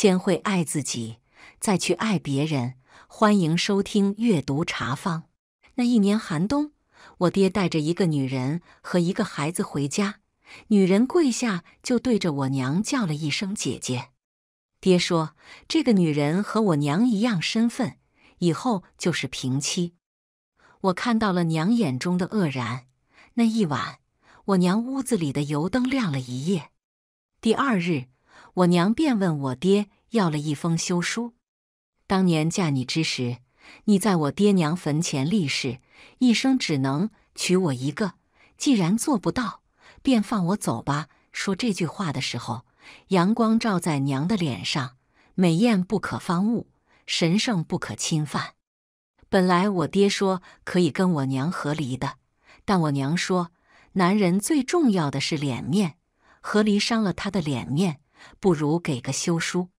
先会爱自己，再去爱别人。欢迎收听阅读茶坊。那一年寒冬，我爹带着一个女人和一个孩子回家，女人跪下就对着我娘叫了一声“姐姐”。爹说：“这个女人和我娘一样身份，以后就是平妻。”我看到了娘眼中的愕然。那一晚，我娘屋子里的油灯亮了一夜。第二日。我娘便问我爹要了一封休书。当年嫁你之时，你在我爹娘坟前立誓，一生只能娶我一个。既然做不到，便放我走吧。说这句话的时候，阳光照在娘的脸上，美艳不可方物，神圣不可侵犯。本来我爹说可以跟我娘和离的，但我娘说，男人最重要的是脸面，和离伤了他的脸面。不如给个休书。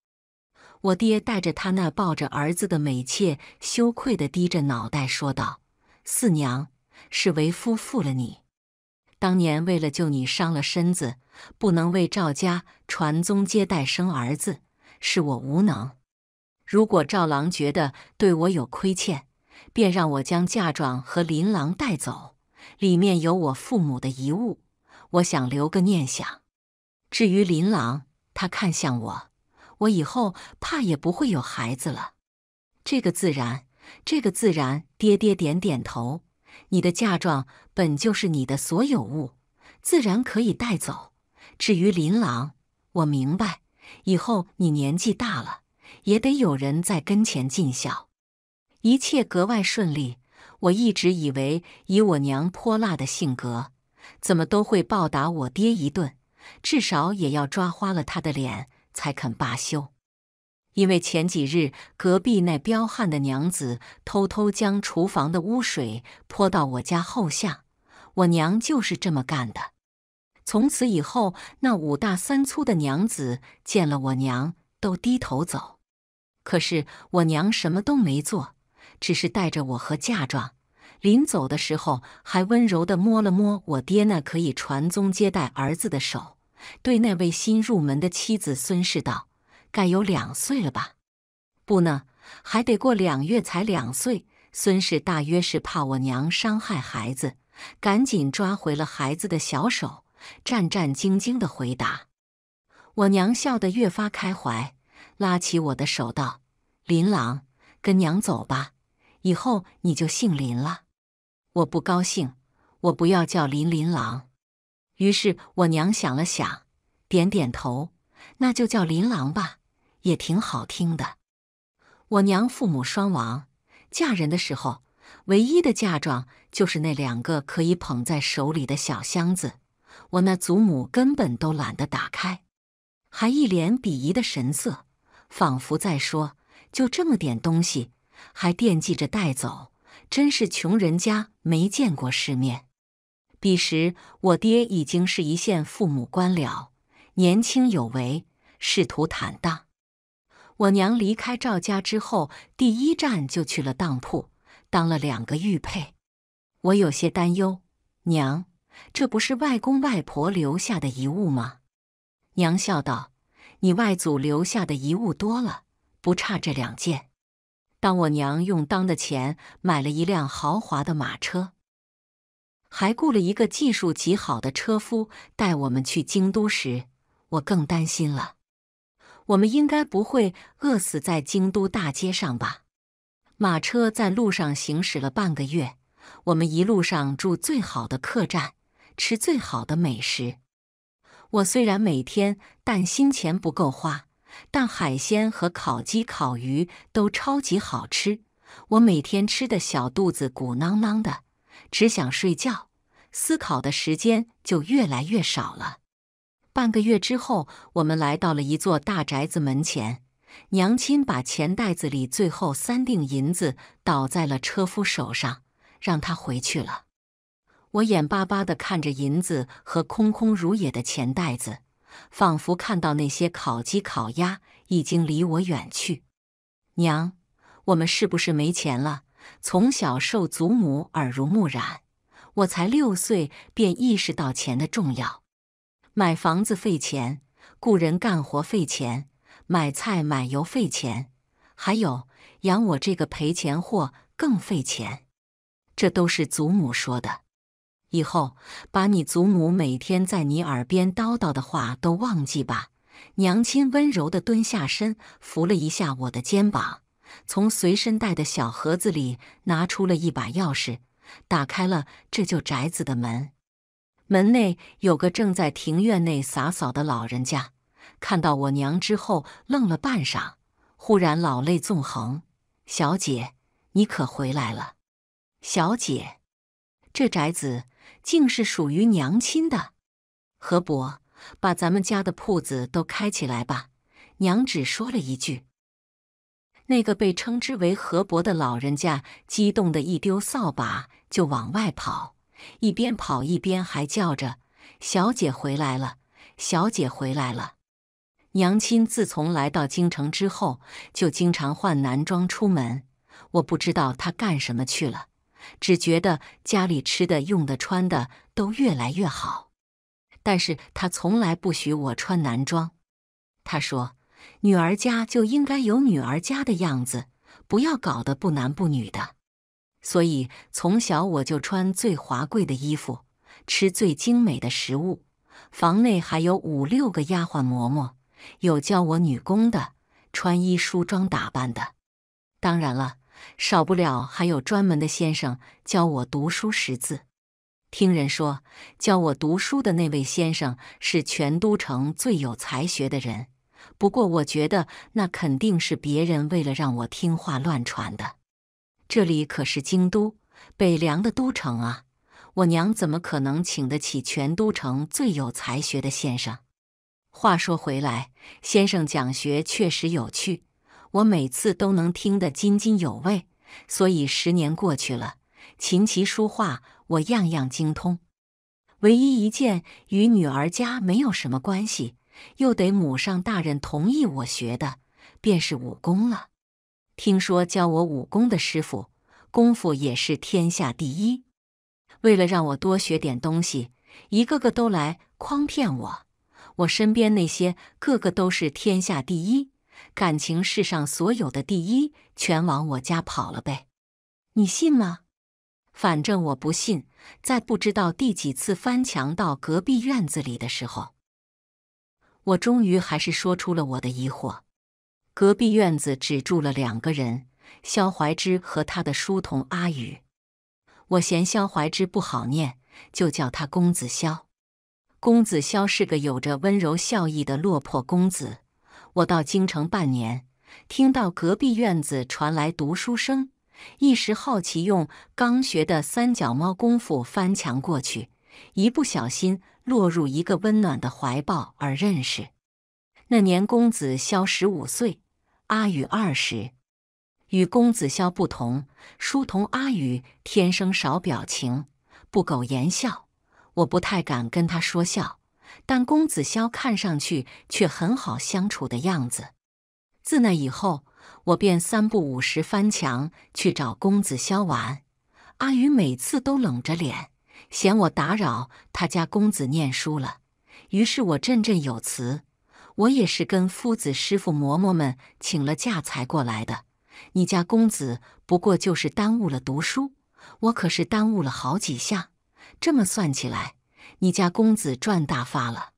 我爹带着他那抱着儿子的美妾，羞愧地低着脑袋说道：“四娘，是为夫负了你。当年为了救你，伤了身子，不能为赵家传宗接代，生儿子，是我无能。如果赵郎觉得对我有亏欠，便让我将嫁妆和琳琅带走，里面有我父母的遗物，我想留个念想。至于琳琅……”他看向我，我以后怕也不会有孩子了。这个自然，这个自然。爹爹点点头。你的嫁妆本就是你的所有物，自然可以带走。至于琳琅，我明白，以后你年纪大了，也得有人在跟前尽孝。一切格外顺利。我一直以为，以我娘泼辣的性格，怎么都会暴打我爹一顿。至少也要抓花了他的脸才肯罢休，因为前几日隔壁那彪悍的娘子偷偷将厨房的污水泼到我家后巷，我娘就是这么干的。从此以后，那五大三粗的娘子见了我娘都低头走。可是我娘什么都没做，只是带着我和嫁妆。临走的时候，还温柔地摸了摸我爹那可以传宗接代儿子的手，对那位新入门的妻子孙氏道：“该有两岁了吧？”“不呢，还得过两月才两岁。”孙氏大约是怕我娘伤害孩子，赶紧抓回了孩子的小手，战战兢兢地回答。我娘笑得越发开怀，拉起我的手道：“琳琅，跟娘走吧，以后你就姓林了。”我不高兴，我不要叫林琳郎。于是我娘想了想，点点头，那就叫琳琅吧，也挺好听的。我娘父母双亡，嫁人的时候唯一的嫁妆就是那两个可以捧在手里的小箱子。我那祖母根本都懒得打开，还一脸鄙夷的神色，仿佛在说：就这么点东西，还惦记着带走。真是穷人家没见过世面。彼时我爹已经是一县父母官了，年轻有为，仕途坦荡。我娘离开赵家之后，第一站就去了当铺，当了两个玉佩。我有些担忧，娘，这不是外公外婆留下的遗物吗？娘笑道：“你外祖留下的遗物多了，不差这两件。”当我娘用当的钱买了一辆豪华的马车，还雇了一个技术极好的车夫带我们去京都时，我更担心了。我们应该不会饿死在京都大街上吧？马车在路上行驶了半个月，我们一路上住最好的客栈，吃最好的美食。我虽然每天担心钱不够花。但海鲜和烤鸡、烤鱼都超级好吃，我每天吃的小肚子鼓囊囊的，只想睡觉。思考的时间就越来越少了。半个月之后，我们来到了一座大宅子门前，娘亲把钱袋子里最后三锭银子倒在了车夫手上，让他回去了。我眼巴巴地看着银子和空空如也的钱袋子。仿佛看到那些烤鸡、烤鸭已经离我远去。娘，我们是不是没钱了？从小受祖母耳濡目染，我才六岁便意识到钱的重要。买房子费钱，雇人干活费钱，买菜买油费钱，还有养我这个赔钱货更费钱。这都是祖母说的。以后把你祖母每天在你耳边叨叨的话都忘记吧。娘亲温柔的蹲下身，扶了一下我的肩膀，从随身带的小盒子里拿出了一把钥匙，打开了这旧宅子的门。门内有个正在庭院内洒扫的老人家，看到我娘之后愣了半晌，忽然老泪纵横：“小姐，你可回来了！小姐，这宅子……”竟是属于娘亲的，何伯，把咱们家的铺子都开起来吧！娘只说了一句。那个被称之为何伯的老人家激动的一丢扫把就往外跑，一边跑一边还叫着：“小姐回来了，小姐回来了！”娘亲自从来到京城之后，就经常换男装出门，我不知道她干什么去了。只觉得家里吃的、用的、穿的都越来越好，但是他从来不许我穿男装。他说：“女儿家就应该有女儿家的样子，不要搞得不男不女的。”所以从小我就穿最华贵的衣服，吃最精美的食物。房内还有五六个丫鬟嬷嬷，有教我女工的，穿衣梳妆打扮的。当然了。少不了还有专门的先生教我读书识字。听人说，教我读书的那位先生是全都城最有才学的人。不过，我觉得那肯定是别人为了让我听话乱传的。这里可是京都北凉的都城啊！我娘怎么可能请得起全都城最有才学的先生？话说回来，先生讲学确实有趣。我每次都能听得津津有味，所以十年过去了，琴棋书画我样样精通。唯一一件与女儿家没有什么关系，又得母上大人同意我学的，便是武功了。听说教我武功的师傅，功夫也是天下第一。为了让我多学点东西，一个个都来诓骗我。我身边那些个个都是天下第一。感情，世上所有的第一全往我家跑了呗？你信吗？反正我不信。在不知道第几次翻墙到隔壁院子里的时候，我终于还是说出了我的疑惑：隔壁院子只住了两个人，萧怀之和他的书童阿宇。我嫌萧怀之不好念，就叫他公子萧。公子萧是个有着温柔笑意的落魄公子。我到京城半年，听到隔壁院子传来读书声，一时好奇，用刚学的三脚猫功夫翻墙过去，一不小心落入一个温暖的怀抱，而认识那年公子萧十五岁，阿宇二十。与公子萧不同，书童阿宇天生少表情，不苟言笑，我不太敢跟他说笑。但公子萧看上去却很好相处的样子。自那以后，我便三不五时翻墙去找公子萧玩。阿雨每次都冷着脸，嫌我打扰他家公子念书了。于是我振振有词：“我也是跟夫子、师傅、嬷嬷们请了假才过来的。你家公子不过就是耽误了读书，我可是耽误了好几下。这么算起来。”你家公子赚大发了，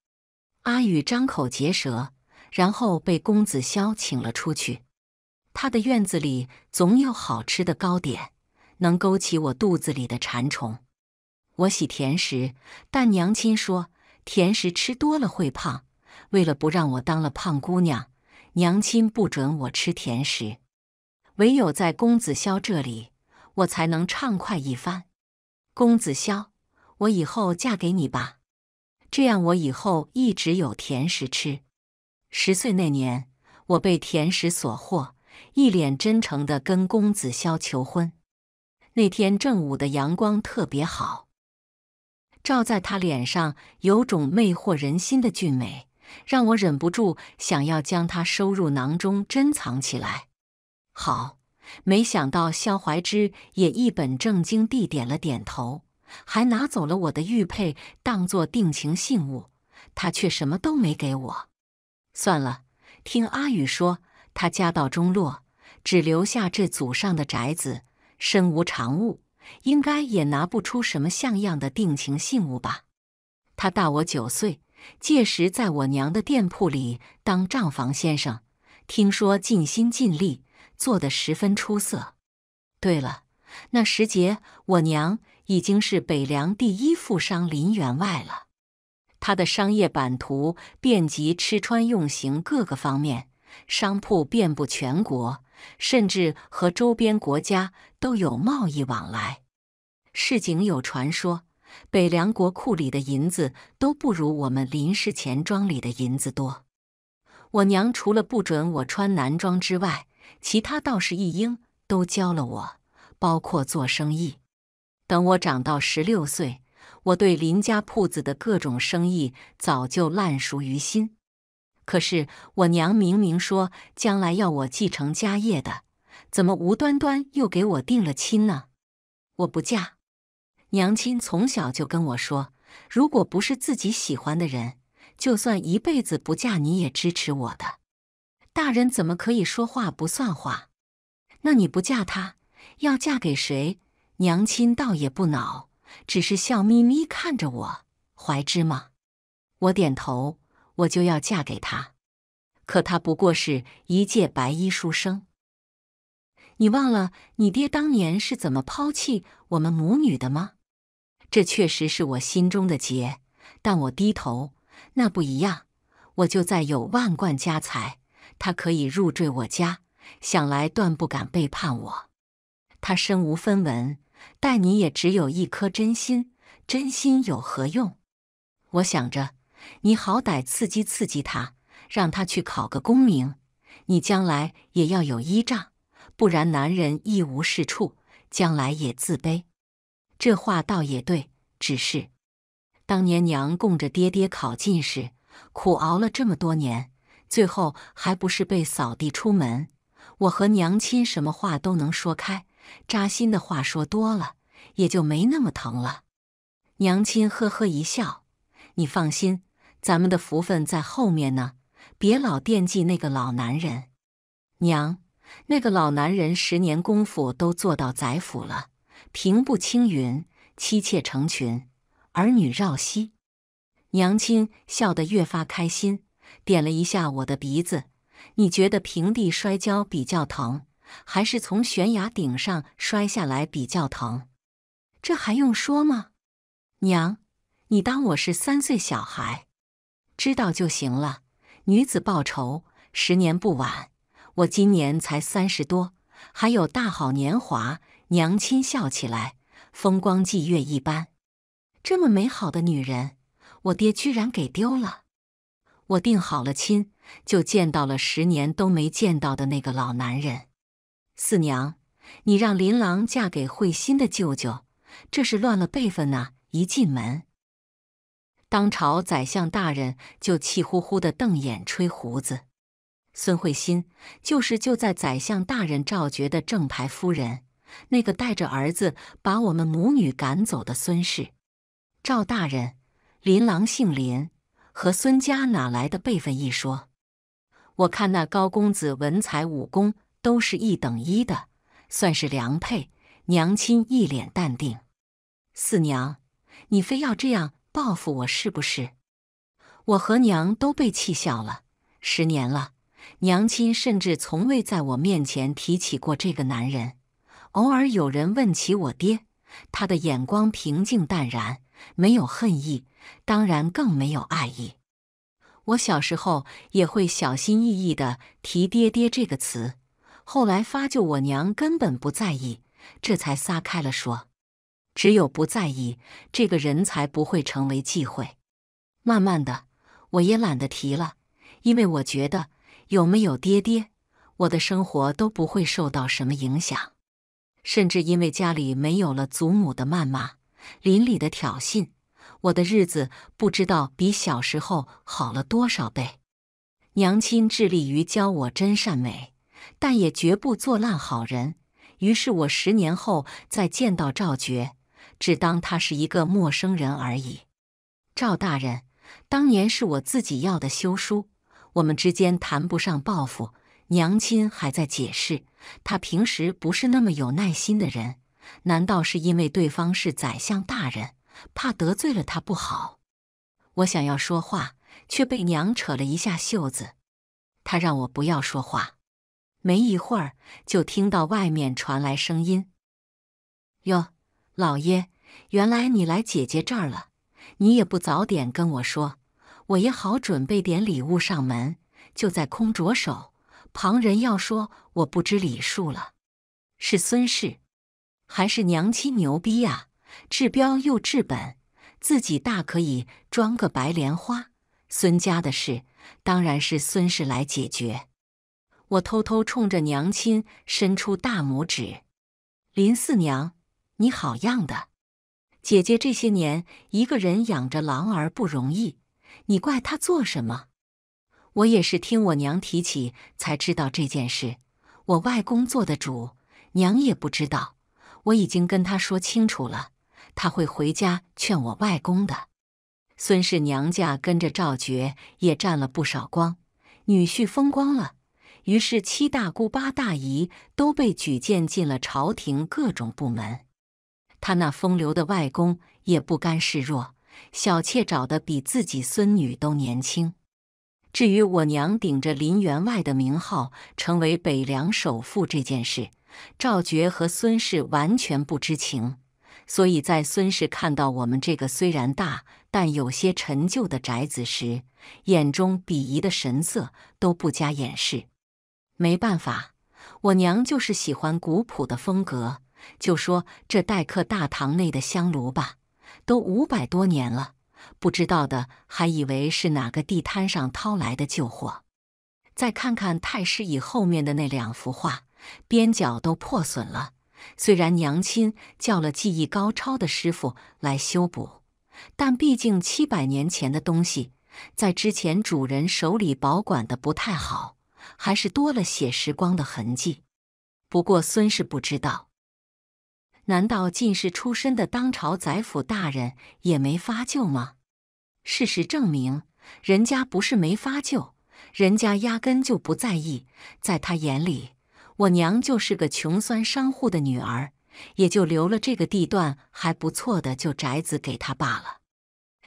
阿宇张口结舌，然后被公子萧请了出去。他的院子里总有好吃的糕点，能勾起我肚子里的馋虫。我喜甜食，但娘亲说甜食吃多了会胖，为了不让我当了胖姑娘，娘亲不准我吃甜食。唯有在公子萧这里，我才能畅快一番。公子萧。我以后嫁给你吧，这样我以后一直有甜食吃。十岁那年，我被甜食所惑，一脸真诚的跟公子萧求婚。那天正午的阳光特别好，照在他脸上，有种魅惑人心的俊美，让我忍不住想要将他收入囊中珍藏起来。好，没想到萧怀之也一本正经地点了点头。还拿走了我的玉佩，当作定情信物，他却什么都没给我。算了，听阿宇说，他家道中落，只留下这祖上的宅子，身无长物，应该也拿不出什么像样的定情信物吧。他大我九岁，届时在我娘的店铺里当账房先生，听说尽心尽力，做得十分出色。对了，那时节我娘。已经是北凉第一富商林员外了。他的商业版图遍及吃穿用行各个方面，商铺遍布全国，甚至和周边国家都有贸易往来。市井有传说，北凉国库里的银子都不如我们林氏钱庄里的银子多。我娘除了不准我穿男装之外，其他倒是一应都教了我，包括做生意。等我长到十六岁，我对林家铺子的各种生意早就烂熟于心。可是我娘明明说将来要我继承家业的，怎么无端端又给我定了亲呢？我不嫁。娘亲从小就跟我说，如果不是自己喜欢的人，就算一辈子不嫁，你也支持我的。大人怎么可以说话不算话？那你不嫁他，要嫁给谁？娘亲倒也不恼，只是笑眯眯看着我。怀之吗？我点头。我就要嫁给他。可他不过是一介白衣书生。你忘了你爹当年是怎么抛弃我们母女的吗？这确实是我心中的结。但我低头，那不一样。我就再有万贯家财，他可以入赘我家，想来断不敢背叛我。他身无分文。但你也只有一颗真心，真心有何用？我想着，你好歹刺激刺激他，让他去考个功名，你将来也要有依仗，不然男人一无是处，将来也自卑。这话倒也对，只是当年娘供着爹爹考进士，苦熬了这么多年，最后还不是被扫地出门？我和娘亲什么话都能说开。扎心的话说多了，也就没那么疼了。娘亲呵呵一笑：“你放心，咱们的福分在后面呢。别老惦记那个老男人。娘，那个老男人十年功夫都做到宰府了，平步青云，妻妾成群，儿女绕膝。”娘亲笑得越发开心，点了一下我的鼻子：“你觉得平地摔跤比较疼？”还是从悬崖顶上摔下来比较疼，这还用说吗？娘，你当我是三岁小孩，知道就行了。女子报仇，十年不晚。我今年才三十多，还有大好年华。娘亲笑起来，风光霁月一般。这么美好的女人，我爹居然给丢了。我定好了亲，就见到了十年都没见到的那个老男人。四娘，你让琳琅嫁给慧心的舅舅，这是乱了辈分呐！一进门，当朝宰相大人就气呼呼的瞪眼吹胡子。孙慧心就是就在宰相大人赵觉的正牌夫人，那个带着儿子把我们母女赶走的孙氏。赵大人，琳琅姓林，和孙家哪来的辈分一说？我看那高公子文采武功。都是一等一的，算是良配。娘亲一脸淡定。四娘，你非要这样报复我是不是？我和娘都被气笑了。十年了，娘亲甚至从未在我面前提起过这个男人。偶尔有人问起我爹，他的眼光平静淡然，没有恨意，当然更没有爱意。我小时候也会小心翼翼的提“爹爹”这个词。后来发觉我娘根本不在意，这才撒开了说：“只有不在意，这个人才不会成为忌讳。”慢慢的，我也懒得提了，因为我觉得有没有爹爹，我的生活都不会受到什么影响。甚至因为家里没有了祖母的谩骂，邻里的挑衅，我的日子不知道比小时候好了多少倍。娘亲致力于教我真善美。但也绝不做烂好人。于是，我十年后再见到赵觉，只当他是一个陌生人而已。赵大人，当年是我自己要的休书，我们之间谈不上报复。娘亲还在解释，她平时不是那么有耐心的人，难道是因为对方是宰相大人，怕得罪了他不好？我想要说话，却被娘扯了一下袖子，她让我不要说话。没一会儿，就听到外面传来声音：“哟，老爷，原来你来姐姐这儿了。你也不早点跟我说，我也好准备点礼物上门。就在空着手，旁人要说我不知礼数了。是孙氏，还是娘亲牛逼啊？治标又治本，自己大可以装个白莲花。孙家的事，当然是孙氏来解决。”我偷偷冲着娘亲伸出大拇指，林四娘，你好样的！姐姐这些年一个人养着狼儿不容易，你怪她做什么？我也是听我娘提起才知道这件事。我外公做的主，娘也不知道。我已经跟他说清楚了，他会回家劝我外公的。孙氏娘家跟着赵觉也占了不少光，女婿风光了。于是七大姑八大姨都被举荐进了朝廷各种部门。他那风流的外公也不甘示弱，小妾找的比自己孙女都年轻。至于我娘顶着林员外的名号成为北凉首富这件事，赵觉和孙氏完全不知情。所以在孙氏看到我们这个虽然大但有些陈旧的宅子时，眼中鄙夷的神色都不加掩饰。没办法，我娘就是喜欢古朴的风格。就说这待客大堂内的香炉吧，都五百多年了，不知道的还以为是哪个地摊上淘来的旧货。再看看太师椅后面的那两幅画，边角都破损了。虽然娘亲叫了技艺高超的师傅来修补，但毕竟七百年前的东西，在之前主人手里保管的不太好。还是多了些时光的痕迹。不过孙氏不知道，难道进士出身的当朝宰府大人也没发救吗？事实证明，人家不是没发救，人家压根就不在意。在他眼里，我娘就是个穷酸商户的女儿，也就留了这个地段还不错的旧宅子给他罢了。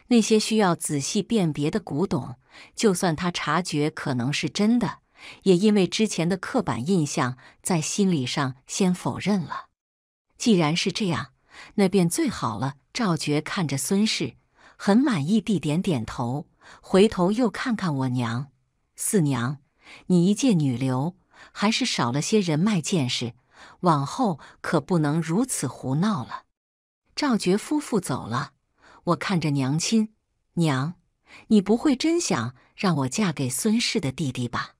那些需要仔细辨别的古董，就算他察觉可能是真的。也因为之前的刻板印象，在心理上先否认了。既然是这样，那便最好了。赵觉看着孙氏，很满意地点点头，回头又看看我娘：“四娘，你一介女流，还是少了些人脉见识，往后可不能如此胡闹了。”赵觉夫妇走了，我看着娘亲：“娘，你不会真想让我嫁给孙氏的弟弟吧？”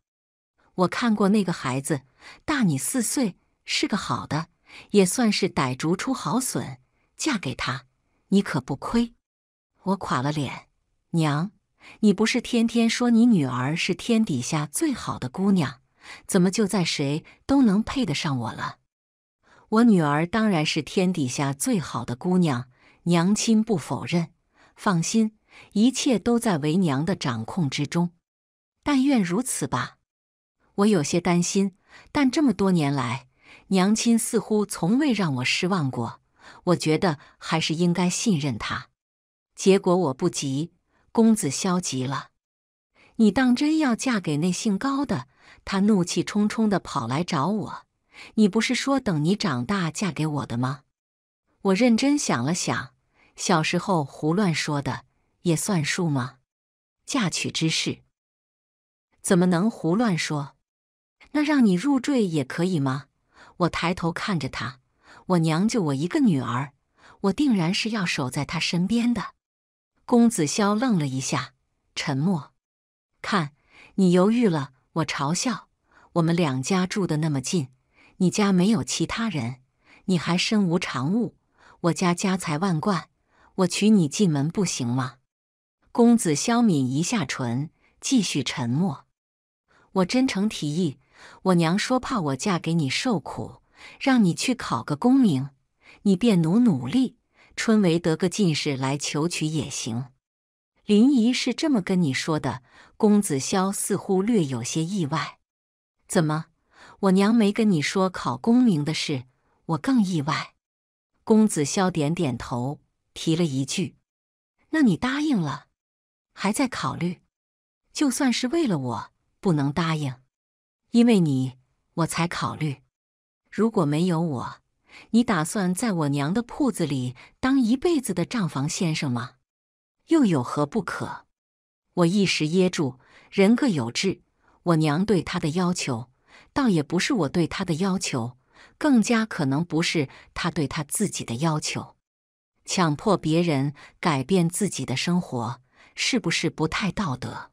我看过那个孩子，大你四岁，是个好的，也算是傣族出好笋，嫁给他，你可不亏。我垮了脸，娘，你不是天天说你女儿是天底下最好的姑娘，怎么就在谁都能配得上我了？我女儿当然是天底下最好的姑娘，娘亲不否认。放心，一切都在为娘的掌控之中。但愿如此吧。我有些担心，但这么多年来，娘亲似乎从未让我失望过。我觉得还是应该信任她。结果我不急，公子消急了：“你当真要嫁给那姓高的？”他怒气冲冲地跑来找我：“你不是说等你长大嫁给我的吗？”我认真想了想，小时候胡乱说的也算数吗？嫁娶之事怎么能胡乱说？那让你入赘也可以吗？我抬头看着他，我娘就我一个女儿，我定然是要守在她身边的。公子萧愣了一下，沉默。看，你犹豫了，我嘲笑。我们两家住的那么近，你家没有其他人，你还身无长物，我家家财万贯，我娶你进门不行吗？公子萧抿一下唇，继续沉默。我真诚提议。我娘说怕我嫁给你受苦，让你去考个功名，你便努努力，春闱得个进士来求娶也行。林姨是这么跟你说的。公子萧似乎略有些意外，怎么？我娘没跟你说考功名的事？我更意外。公子萧点点头，提了一句：“那你答应了？还在考虑？就算是为了我，不能答应。”因为你，我才考虑。如果没有我，你打算在我娘的铺子里当一辈子的账房先生吗？又有何不可？我一时噎住。人各有志，我娘对他的要求，倒也不是我对他的要求，更加可能不是他对他自己的要求。强迫别人改变自己的生活，是不是不太道德？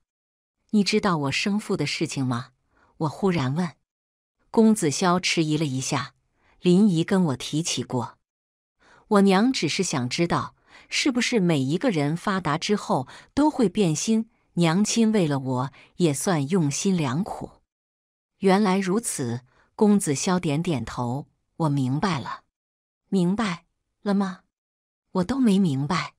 你知道我生父的事情吗？我忽然问，公子萧迟疑了一下。林姨跟我提起过，我娘只是想知道，是不是每一个人发达之后都会变心？娘亲为了我也算用心良苦。原来如此，公子萧点点头，我明白了。明白了吗？我都没明白。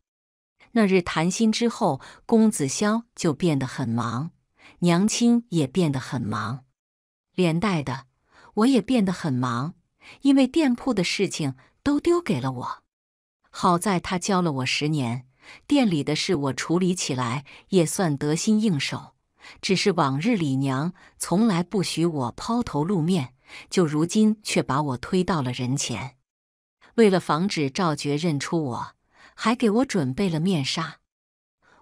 那日谈心之后，公子萧就变得很忙，娘亲也变得很忙。连带的，我也变得很忙，因为店铺的事情都丢给了我。好在他教了我十年，店里的事我处理起来也算得心应手。只是往日里娘从来不许我抛头露面，就如今却把我推到了人前。为了防止赵觉认出我，还给我准备了面纱。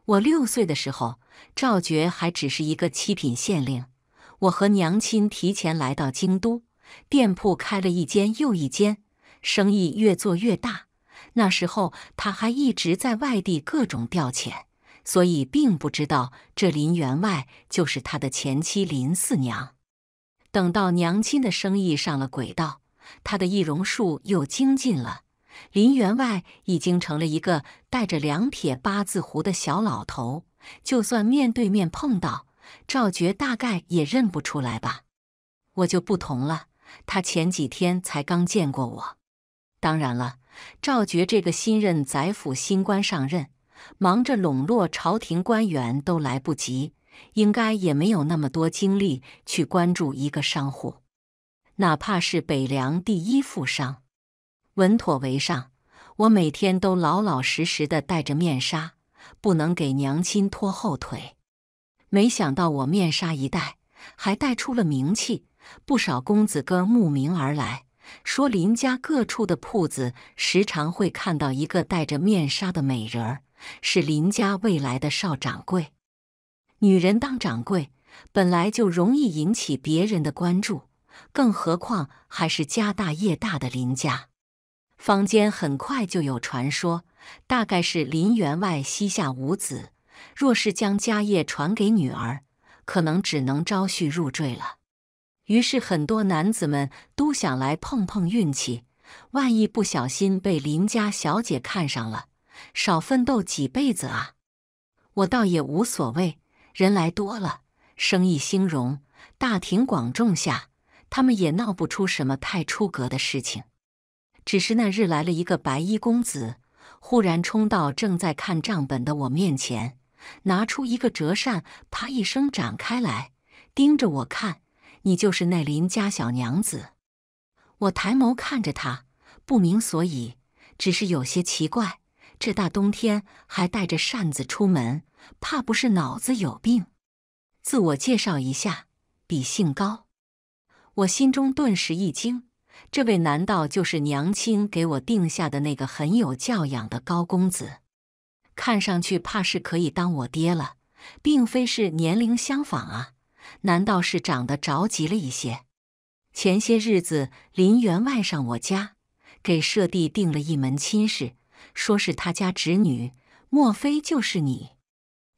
我六岁的时候，赵觉还只是一个七品县令。我和娘亲提前来到京都，店铺开了一间又一间，生意越做越大。那时候他还一直在外地各种调遣，所以并不知道这林员外就是他的前妻林四娘。等到娘亲的生意上了轨道，他的易容术又精进了，林员外已经成了一个带着两撇八字胡的小老头。就算面对面碰到。赵觉大概也认不出来吧，我就不同了。他前几天才刚见过我。当然了，赵觉这个新任宰府新官上任，忙着笼络朝廷官员都来不及，应该也没有那么多精力去关注一个商户，哪怕是北凉第一富商。稳妥为上，我每天都老老实实的戴着面纱，不能给娘亲拖后腿。没想到我面纱一戴，还带出了名气。不少公子哥慕名而来，说林家各处的铺子时常会看到一个戴着面纱的美人儿，是林家未来的少掌柜。女人当掌柜本来就容易引起别人的关注，更何况还是家大业大的林家。坊间很快就有传说，大概是林员外膝下无子。若是将家业传给女儿，可能只能招婿入赘了。于是，很多男子们都想来碰碰运气，万一不小心被林家小姐看上了，少奋斗几辈子啊！我倒也无所谓，人来多了，生意兴隆，大庭广众下，他们也闹不出什么太出格的事情。只是那日来了一个白衣公子，忽然冲到正在看账本的我面前。拿出一个折扇，啪一声展开来，盯着我看。你就是那邻家小娘子。我抬眸看着他，不明所以，只是有些奇怪。这大冬天还带着扇子出门，怕不是脑子有病。自我介绍一下，比姓高。我心中顿时一惊，这位难道就是娘亲给我定下的那个很有教养的高公子？看上去怕是可以当我爹了，并非是年龄相仿啊？难道是长得着急了一些？前些日子林员外上我家，给舍弟定了一门亲事，说是他家侄女，莫非就是你？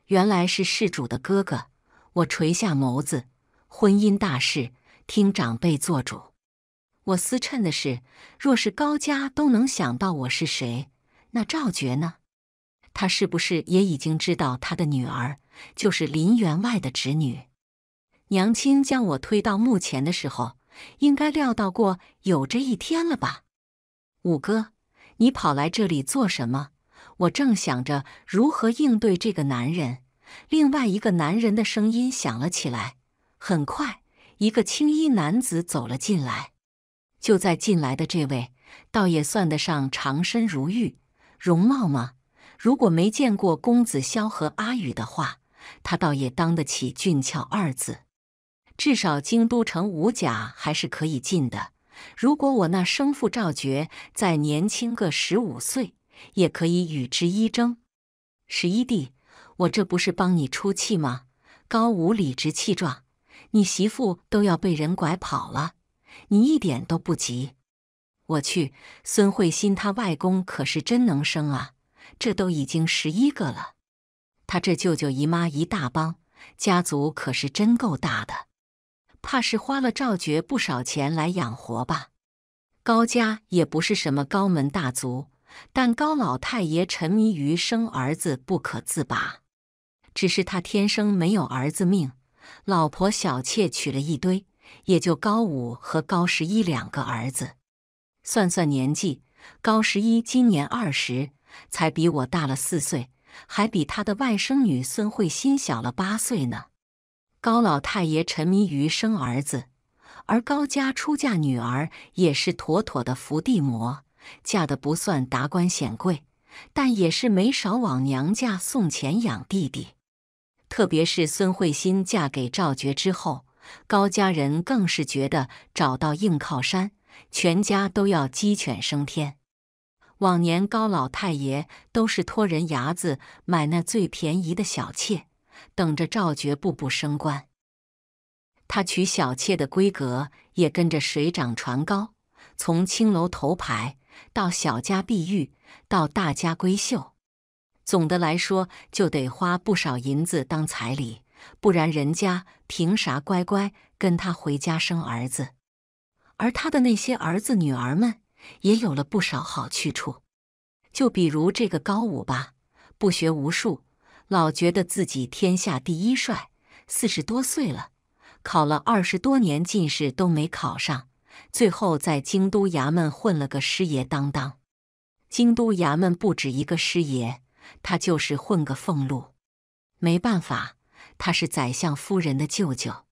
原来是事主的哥哥。我垂下眸子，婚姻大事听长辈做主。我思忖的是，若是高家都能想到我是谁，那赵觉呢？他是不是也已经知道他的女儿就是林员外的侄女？娘亲将我推到墓前的时候，应该料到过有这一天了吧？五哥，你跑来这里做什么？我正想着如何应对这个男人，另外一个男人的声音响了起来。很快，一个青衣男子走了进来。就在进来的这位，倒也算得上长身如玉，容貌吗？如果没见过公子萧和阿宇的话，他倒也当得起“俊俏”二字。至少京都城武甲还是可以进的。如果我那生父赵觉再年轻个十五岁，也可以与之一争。十一弟，我这不是帮你出气吗？高武理直气壮：“你媳妇都要被人拐跑了，你一点都不急。”我去，孙慧心他外公可是真能生啊！这都已经十一个了，他这舅舅姨妈一大帮，家族可是真够大的，怕是花了赵觉不少钱来养活吧。高家也不是什么高门大族，但高老太爷沉迷于生儿子不可自拔，只是他天生没有儿子命，老婆小妾娶了一堆，也就高五和高十一两个儿子。算算年纪，高十一今年二十。才比我大了四岁，还比他的外甥女孙慧心小了八岁呢。高老太爷沉迷于生儿子，而高家出嫁女儿也是妥妥的伏地魔，嫁的不算达官显贵，但也是没少往娘家送钱养弟弟。特别是孙慧心嫁给赵觉之后，高家人更是觉得找到硬靠山，全家都要鸡犬升天。往年高老太爷都是托人牙子买那最便宜的小妾，等着赵珏步步升官。他娶小妾的规格也跟着水涨船高，从青楼头牌到小家碧玉到大家闺秀，总的来说就得花不少银子当彩礼，不然人家凭啥乖乖跟他回家生儿子？而他的那些儿子女儿们。也有了不少好去处，就比如这个高武吧，不学无术，老觉得自己天下第一帅。四十多岁了，考了二十多年进士都没考上，最后在京都衙门混了个师爷当当。京都衙门不止一个师爷，他就是混个俸禄。没办法，他是宰相夫人的舅舅。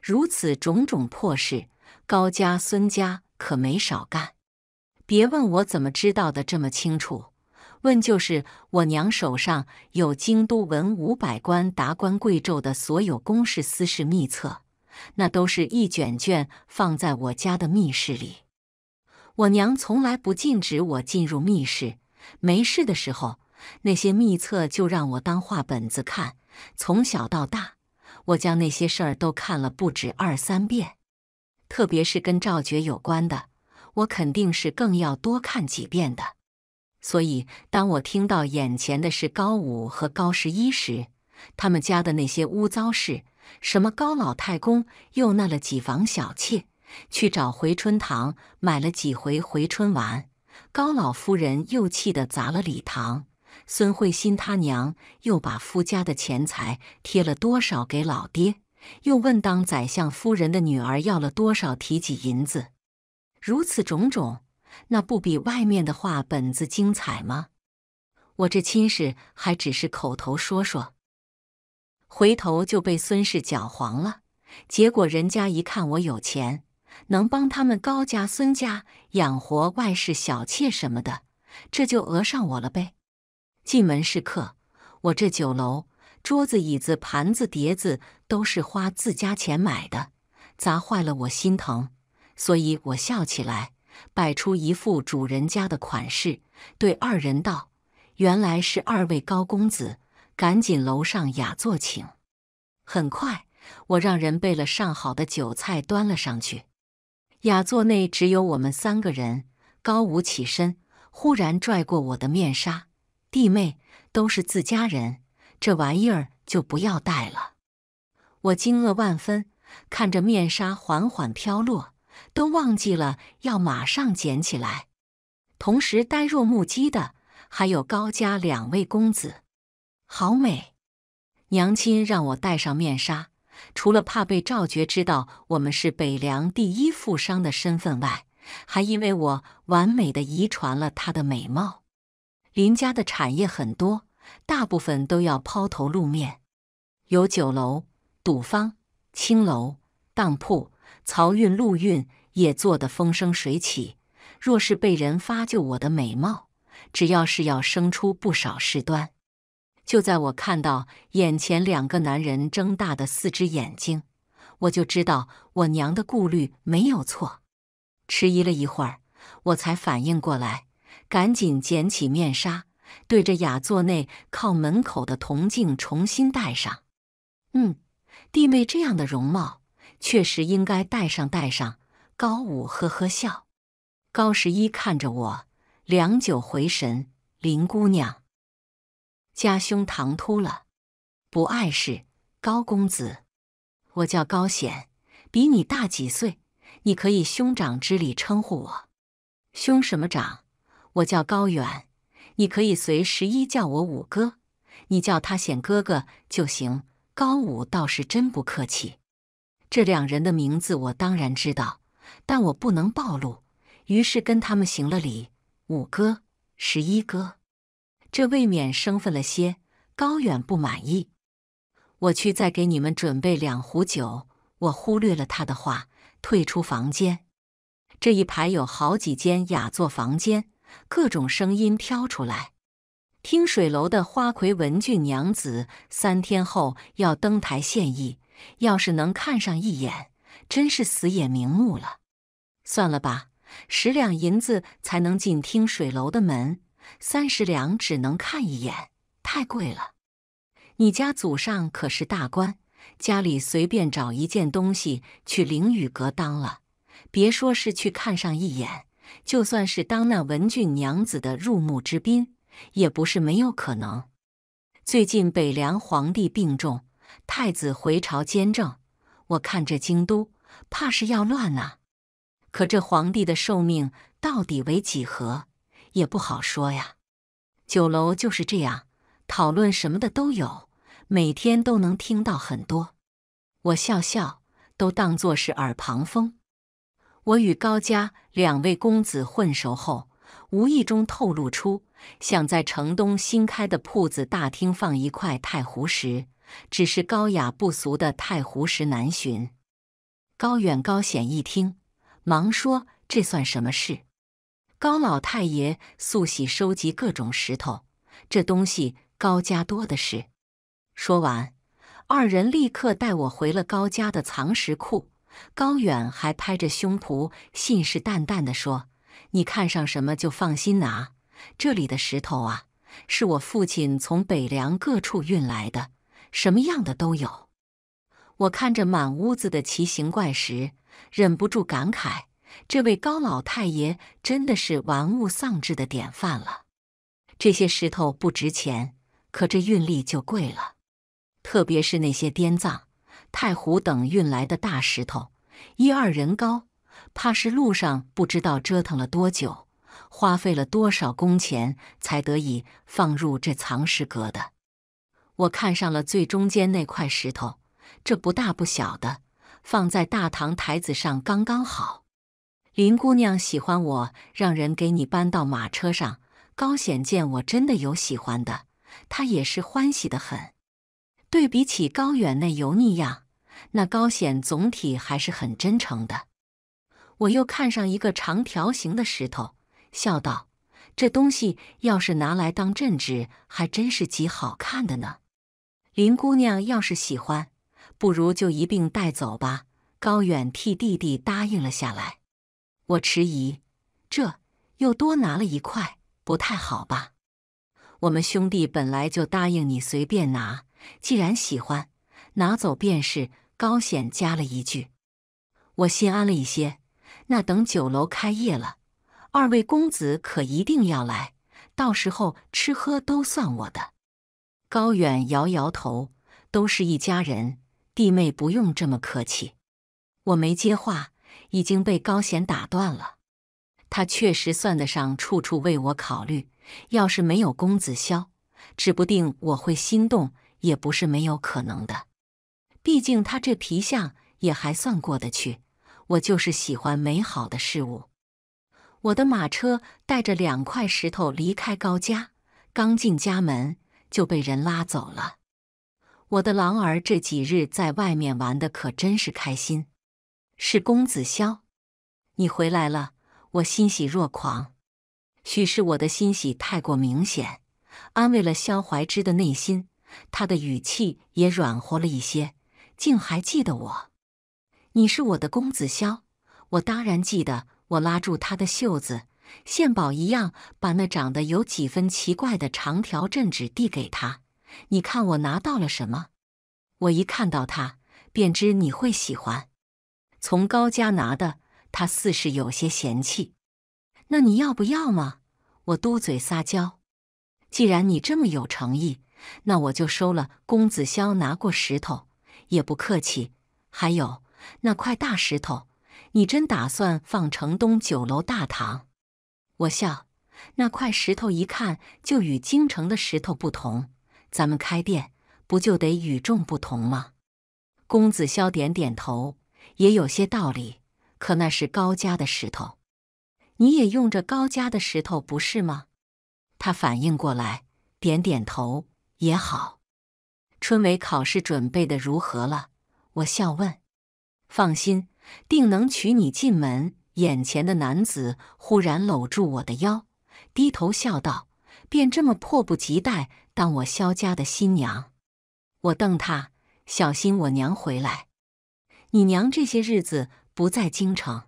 如此种种破事，高家、孙家可没少干。别问我怎么知道的这么清楚，问就是我娘手上有京都文武百官、达官贵胄的所有公事私事秘册，那都是一卷卷放在我家的密室里。我娘从来不禁止我进入密室，没事的时候，那些秘册就让我当画本子看。从小到大，我将那些事儿都看了不止二三遍，特别是跟赵觉有关的。我肯定是更要多看几遍的，所以当我听到眼前的是高五和高十一时，他们家的那些污糟事，什么高老太公又纳了几房小妾，去找回春堂买了几回回春丸，高老夫人又气得砸了礼堂，孙慧欣他娘又把夫家的钱财贴了多少给老爹，又问当宰相夫人的女儿要了多少提几银子。如此种种，那不比外面的话本子精彩吗？我这亲事还只是口头说说，回头就被孙氏搅黄了。结果人家一看我有钱，能帮他们高家、孙家养活外室小妾什么的，这就讹上我了呗。进门是客，我这酒楼桌子、椅子、盘子、碟子都是花自家钱买的，砸坏了我心疼。所以我笑起来，摆出一副主人家的款式，对二人道：“原来是二位高公子，赶紧楼上雅座请。”很快，我让人备了上好的酒菜，端了上去。雅座内只有我们三个人。高武起身，忽然拽过我的面纱：“弟妹，都是自家人，这玩意儿就不要带了。”我惊愕万分，看着面纱缓缓飘落。都忘记了要马上捡起来，同时呆若木鸡的还有高家两位公子。好美，娘亲让我戴上面纱，除了怕被赵觉知道我们是北凉第一富商的身份外，还因为我完美的遗传了他的美貌。林家的产业很多，大部分都要抛头露面，有酒楼、赌坊、青楼、当铺、漕运、陆运。也做得风生水起。若是被人发就我的美貌，只要是要生出不少事端。就在我看到眼前两个男人睁大的四只眼睛，我就知道我娘的顾虑没有错。迟疑了一会儿，我才反应过来，赶紧捡起面纱，对着雅座内靠门口的铜镜重新戴上。嗯，弟妹这样的容貌，确实应该戴上戴上。高五呵呵笑，高十一看着我，良久回神。林姑娘，家兄唐突了，不碍事。高公子，我叫高显，比你大几岁，你可以兄长之礼称呼我。兄什么长？我叫高远，你可以随十一叫我五哥，你叫他显哥哥就行。高五倒是真不客气，这两人的名字我当然知道。但我不能暴露，于是跟他们行了礼。五哥、十一哥，这未免生分了些。高远不满意，我去再给你们准备两壶酒。我忽略了他的话，退出房间。这一排有好几间雅座房间，各种声音飘出来。听水楼的花魁文俊娘子三天后要登台献艺，要是能看上一眼，真是死也瞑目了。算了吧，十两银子才能进听水楼的门，三十两只能看一眼，太贵了。你家祖上可是大官，家里随便找一件东西去凌雨阁当了，别说是去看上一眼，就算是当那文俊娘子的入幕之宾，也不是没有可能。最近北凉皇帝病重，太子回朝监政，我看这京都怕是要乱了。可这皇帝的寿命到底为几何，也不好说呀。酒楼就是这样，讨论什么的都有，每天都能听到很多。我笑笑，都当作是耳旁风。我与高家两位公子混熟后，无意中透露出想在城东新开的铺子大厅放一块太湖石，只是高雅不俗的太湖石难寻。高远、高显一听。忙说：“这算什么事？”高老太爷素喜收集各种石头，这东西高家多的是。说完，二人立刻带我回了高家的藏石库。高远还拍着胸脯，信誓旦旦地说：“你看上什么就放心拿，这里的石头啊，是我父亲从北凉各处运来的，什么样的都有。”我看着满屋子的奇形怪石，忍不住感慨：这位高老太爷真的是玩物丧志的典范了。这些石头不值钱，可这运力就贵了。特别是那些滇藏、太湖等运来的大石头，一二人高，怕是路上不知道折腾了多久，花费了多少工钱才得以放入这藏石阁的。我看上了最中间那块石头。这不大不小的，放在大堂台子上刚刚好。林姑娘喜欢我，让人给你搬到马车上。高显见我真的有喜欢的，他也是欢喜的很。对比起高远那油腻样，那高显总体还是很真诚的。我又看上一个长条形的石头，笑道：“这东西要是拿来当镇纸，还真是极好看的呢。”林姑娘要是喜欢。不如就一并带走吧。高远替弟弟答应了下来。我迟疑，这又多拿了一块，不太好吧？我们兄弟本来就答应你随便拿，既然喜欢，拿走便是。高显加了一句，我心安了一些。那等酒楼开业了，二位公子可一定要来，到时候吃喝都算我的。高远摇摇头，都是一家人。弟妹不用这么客气，我没接话，已经被高贤打断了。他确实算得上处处为我考虑。要是没有公子萧，指不定我会心动，也不是没有可能的。毕竟他这皮相也还算过得去。我就是喜欢美好的事物。我的马车带着两块石头离开高家，刚进家门就被人拉走了。我的狼儿这几日在外面玩的可真是开心，是公子萧，你回来了，我欣喜若狂。许是我的欣喜太过明显，安慰了萧怀之的内心，他的语气也软和了一些，竟还记得我。你是我的公子萧，我当然记得。我拉住他的袖子，献宝一样把那长得有几分奇怪的长条镇纸递给他。你看我拿到了什么？我一看到它，便知你会喜欢。从高家拿的，他似是有些嫌弃。那你要不要嘛？我嘟嘴撒娇。既然你这么有诚意，那我就收了。公子萧拿过石头，也不客气。还有那块大石头，你真打算放城东酒楼大堂？我笑，那块石头一看就与京城的石头不同。咱们开店不就得与众不同吗？公子萧点点头，也有些道理。可那是高家的石头，你也用着高家的石头不是吗？他反应过来，点点头，也好。春梅考试准备的如何了？我笑问。放心，定能娶你进门。眼前的男子忽然搂住我的腰，低头笑道：“便这么迫不及待。”当我萧家的新娘，我瞪他，小心我娘回来。你娘这些日子不在京城，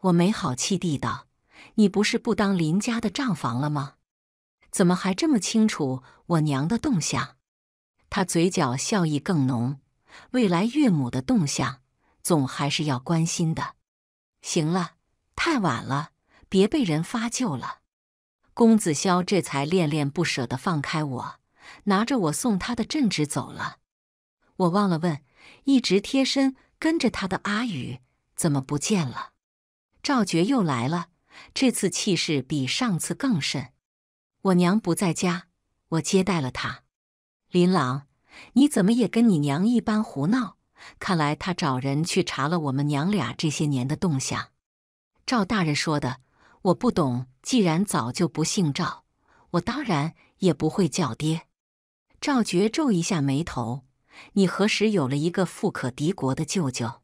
我没好气地道：“你不是不当林家的账房了吗？怎么还这么清楚我娘的动向？”他嘴角笑意更浓。未来岳母的动向，总还是要关心的。行了，太晚了，别被人发旧了。公子萧这才恋恋不舍地放开我，拿着我送他的镇纸走了。我忘了问，一直贴身跟着他的阿宇怎么不见了？赵珏又来了，这次气势比上次更甚。我娘不在家，我接待了他。琳琅，你怎么也跟你娘一般胡闹？看来他找人去查了我们娘俩这些年的动向。赵大人说的。我不懂，既然早就不姓赵，我当然也不会叫爹。赵觉皱一下眉头：“你何时有了一个富可敌国的舅舅？”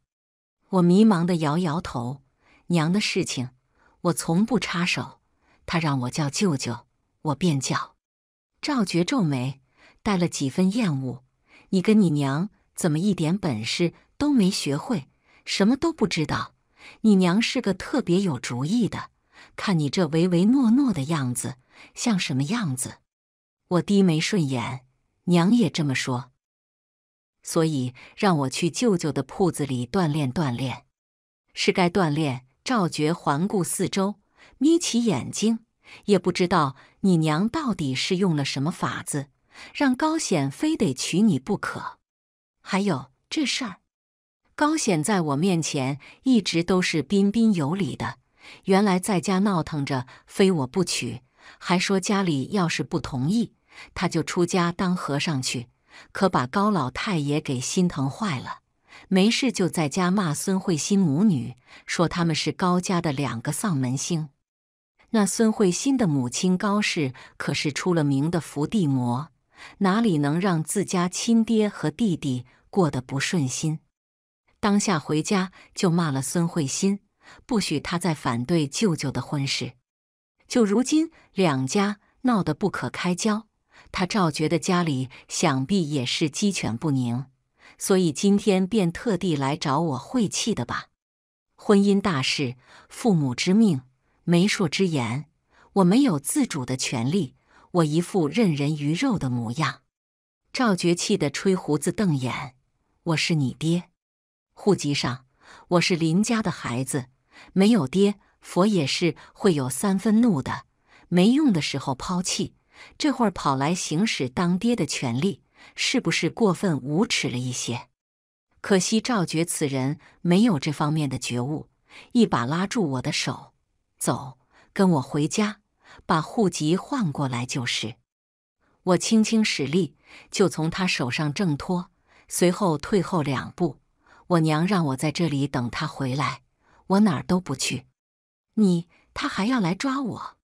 我迷茫的摇摇头：“娘的事情，我从不插手。他让我叫舅舅，我便叫。”赵觉皱眉，带了几分厌恶：“你跟你娘怎么一点本事都没学会，什么都不知道？你娘是个特别有主意的。”看你这唯唯诺诺的样子，像什么样子？我低眉顺眼，娘也这么说，所以让我去舅舅的铺子里锻炼锻炼，是该锻炼。赵觉环顾四周，眯起眼睛，也不知道你娘到底是用了什么法子，让高显非得娶你不可。还有这事儿，高显在我面前一直都是彬彬有礼的。原来在家闹腾着，非我不娶，还说家里要是不同意，他就出家当和尚去。可把高老太爷给心疼坏了，没事就在家骂孙慧心母女，说他们是高家的两个丧门星。那孙慧心的母亲高氏可是出了名的伏地魔，哪里能让自家亲爹和弟弟过得不顺心？当下回家就骂了孙慧心。不许他再反对舅舅的婚事。就如今两家闹得不可开交，他赵觉的家里想必也是鸡犬不宁，所以今天便特地来找我晦气的吧。婚姻大事，父母之命，媒妁之言，我没有自主的权利，我一副任人鱼肉的模样。赵觉气得吹胡子瞪眼。我是你爹，户籍上我是林家的孩子。没有爹，佛也是会有三分怒的。没用的时候抛弃，这会儿跑来行使当爹的权利，是不是过分无耻了一些？可惜赵觉此人没有这方面的觉悟，一把拉住我的手，走，跟我回家，把户籍换过来就是。我轻轻使力，就从他手上挣脱，随后退后两步。我娘让我在这里等他回来。我哪儿都不去，你他还要来抓我。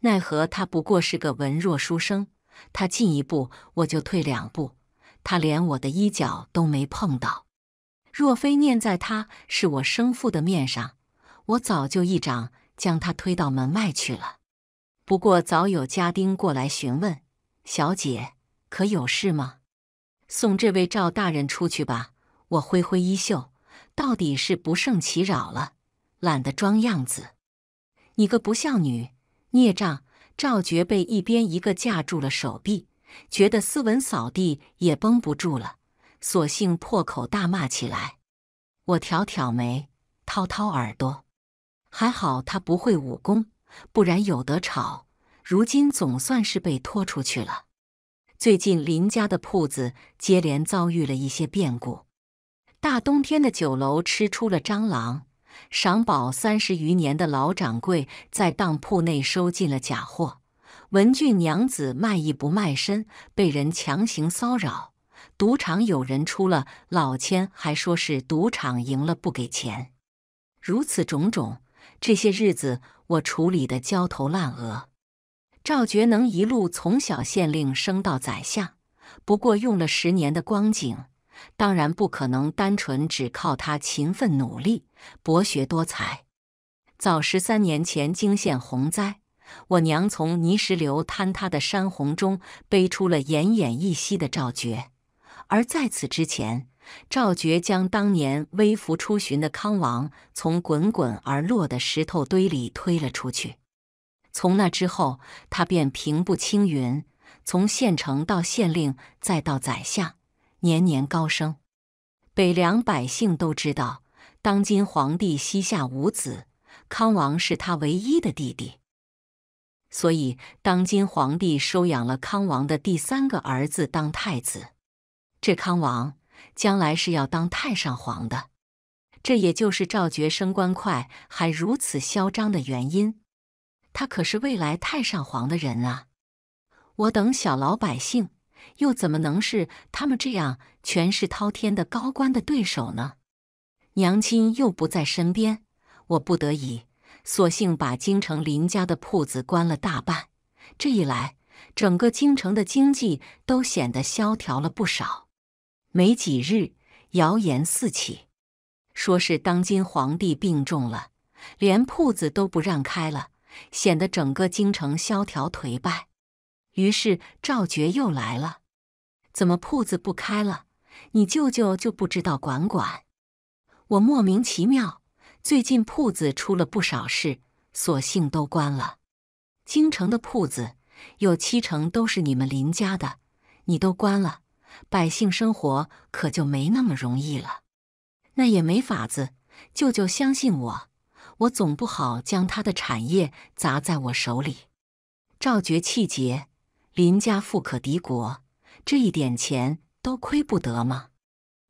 奈何他不过是个文弱书生，他进一步我就退两步，他连我的衣角都没碰到。若非念在他是我生父的面上，我早就一掌将他推到门外去了。不过早有家丁过来询问，小姐可有事吗？送这位赵大人出去吧，我挥挥衣袖。到底是不胜其扰了，懒得装样子。你个不孝女，孽障！赵觉被一边一个架住了手臂，觉得斯文扫地也绷不住了，索性破口大骂起来。我挑挑眉，掏掏耳朵，还好他不会武功，不然有得吵。如今总算是被拖出去了。最近林家的铺子接连遭遇了一些变故。大冬天的酒楼吃出了蟑螂，赏宝三十余年的老掌柜在当铺内收进了假货，文俊娘子卖艺不卖身，被人强行骚扰，赌场有人出了老千，还说是赌场赢了不给钱，如此种种，这些日子我处理得焦头烂额。赵觉能一路从小县令升到宰相，不过用了十年的光景。当然不可能单纯只靠他勤奋努力、博学多才。早十三年前，惊县洪灾，我娘从泥石流坍塌的山洪中背出了奄奄一息的赵觉。而在此之前，赵觉将当年微服出巡的康王从滚滚而落的石头堆里推了出去。从那之后，他便平步青云，从县城到县令，再到宰相。年年高升，北凉百姓都知道，当今皇帝膝下无子，康王是他唯一的弟弟，所以当今皇帝收养了康王的第三个儿子当太子。这康王将来是要当太上皇的，这也就是赵觉升官快还如此嚣张的原因。他可是未来太上皇的人啊！我等小老百姓。又怎么能是他们这样权势滔天的高官的对手呢？娘亲又不在身边，我不得已，索性把京城林家的铺子关了大半。这一来，整个京城的经济都显得萧条了不少。没几日，谣言四起，说是当今皇帝病重了，连铺子都不让开了，显得整个京城萧条颓败。于是赵珏又来了。怎么铺子不开了？你舅舅就不知道管管？我莫名其妙，最近铺子出了不少事，索性都关了。京城的铺子有七成都是你们林家的，你都关了，百姓生活可就没那么容易了。那也没法子，舅舅相信我，我总不好将他的产业砸在我手里。赵觉气结，林家富可敌国。这一点钱都亏不得吗？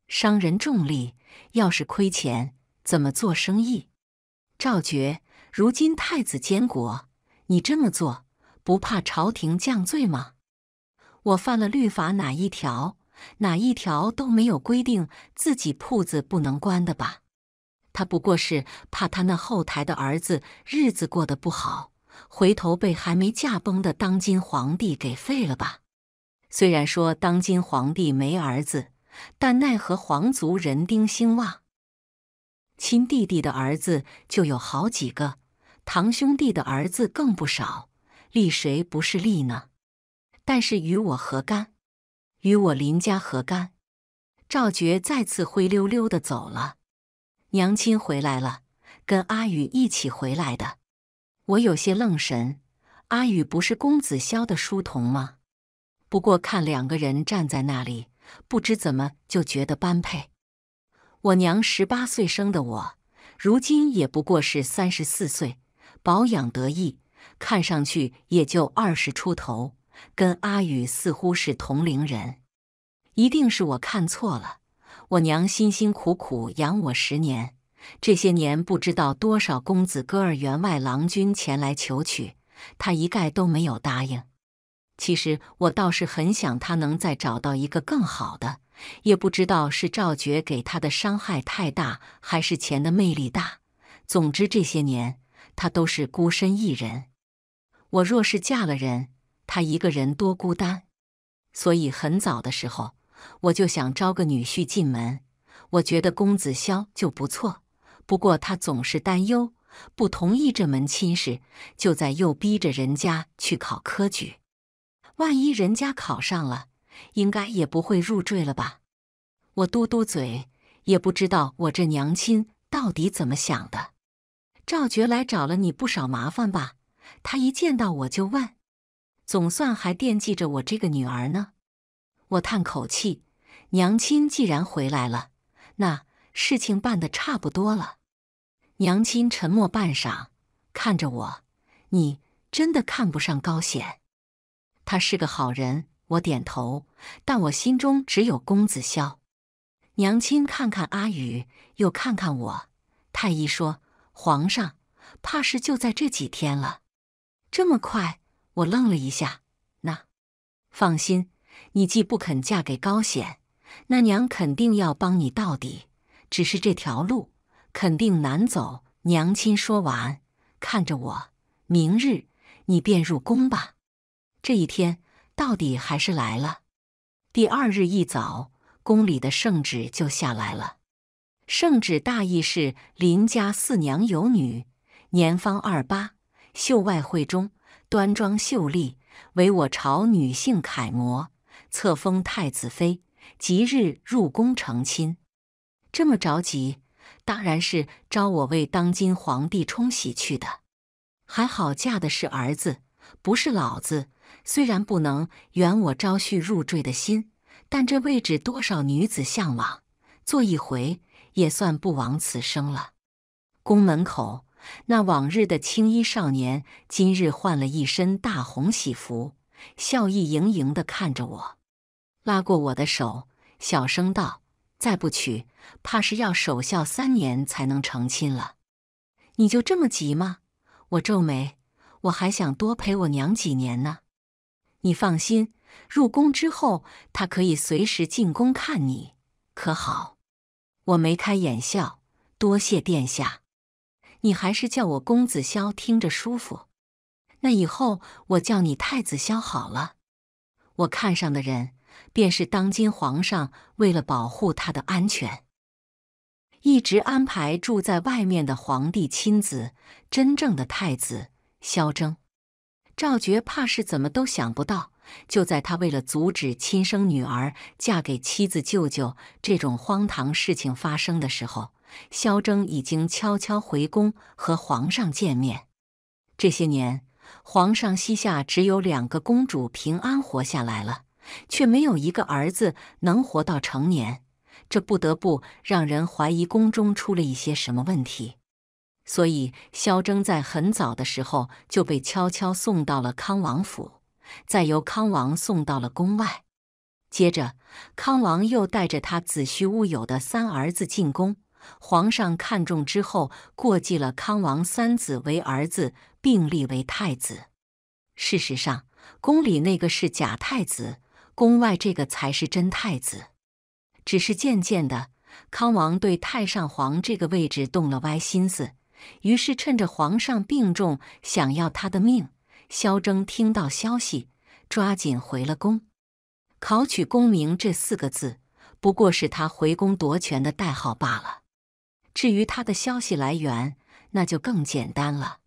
商人重利，要是亏钱，怎么做生意？赵觉，如今太子监国，你这么做，不怕朝廷降罪吗？我犯了律法哪一条？哪一条都没有规定自己铺子不能关的吧？他不过是怕他那后台的儿子日子过得不好，回头被还没驾崩的当今皇帝给废了吧？虽然说当今皇帝没儿子，但奈何皇族人丁兴旺，亲弟弟的儿子就有好几个，堂兄弟的儿子更不少，立谁不是立呢？但是与我何干？与我林家何干？赵珏再次灰溜溜的走了。娘亲回来了，跟阿宇一起回来的。我有些愣神，阿宇不是公子萧的书童吗？不过看两个人站在那里，不知怎么就觉得般配。我娘十八岁生的我，如今也不过是三十四岁，保养得意，看上去也就二十出头，跟阿宇似乎是同龄人。一定是我看错了。我娘辛辛苦苦养我十年，这些年不知道多少公子哥儿、员外郎君前来求娶，她一概都没有答应。其实我倒是很想他能再找到一个更好的，也不知道是赵觉给他的伤害太大，还是钱的魅力大。总之这些年他都是孤身一人。我若是嫁了人，他一个人多孤单。所以很早的时候我就想招个女婿进门，我觉得公子萧就不错。不过他总是担忧，不同意这门亲事，就在又逼着人家去考科举。万一人家考上了，应该也不会入赘了吧？我嘟嘟嘴，也不知道我这娘亲到底怎么想的。赵觉来找了你不少麻烦吧？他一见到我就问，总算还惦记着我这个女儿呢。我叹口气，娘亲既然回来了，那事情办的差不多了。娘亲沉默半晌，看着我，你真的看不上高显？他是个好人，我点头，但我心中只有公子萧。娘亲看看阿宇，又看看我。太医说皇上怕是就在这几天了，这么快？我愣了一下。那放心，你既不肯嫁给高显，那娘肯定要帮你到底。只是这条路肯定难走。娘亲说完，看着我，明日你便入宫吧。这一天到底还是来了。第二日一早，宫里的圣旨就下来了。圣旨大意是：林家四娘有女，年方二八，秀外慧中，端庄秀丽，为我朝女性楷模，册封太子妃，即日入宫成亲。这么着急，当然是招我为当今皇帝冲喜去的。还好嫁的是儿子。不是老子，虽然不能圆我朝夕入赘的心，但这位置多少女子向往，做一回也算不枉此生了。宫门口，那往日的青衣少年，今日换了一身大红喜服，笑意盈盈地看着我，拉过我的手，小声道：“再不娶，怕是要守孝三年才能成亲了。”你就这么急吗？我皱眉。我还想多陪我娘几年呢，你放心，入宫之后她可以随时进宫看你，可好？我眉开眼笑，多谢殿下。你还是叫我公子萧听着舒服。那以后我叫你太子萧好了。我看上的人，便是当今皇上为了保护他的安全，一直安排住在外面的皇帝亲子，真正的太子。萧铮、赵觉怕是怎么都想不到，就在他为了阻止亲生女儿嫁给妻子舅舅这种荒唐事情发生的时候，萧铮已经悄悄回宫和皇上见面。这些年，皇上膝下只有两个公主平安活下来了，却没有一个儿子能活到成年，这不得不让人怀疑宫中出了一些什么问题。所以，萧征在很早的时候就被悄悄送到了康王府，再由康王送到了宫外。接着，康王又带着他子虚乌有的三儿子进宫，皇上看中之后，过继了康王三子为儿子，并立为太子。事实上，宫里那个是假太子，宫外这个才是真太子。只是渐渐的，康王对太上皇这个位置动了歪心思。于是趁着皇上病重，想要他的命。萧征听到消息，抓紧回了宫。考取功名这四个字，不过是他回宫夺权的代号罢了。至于他的消息来源，那就更简单了。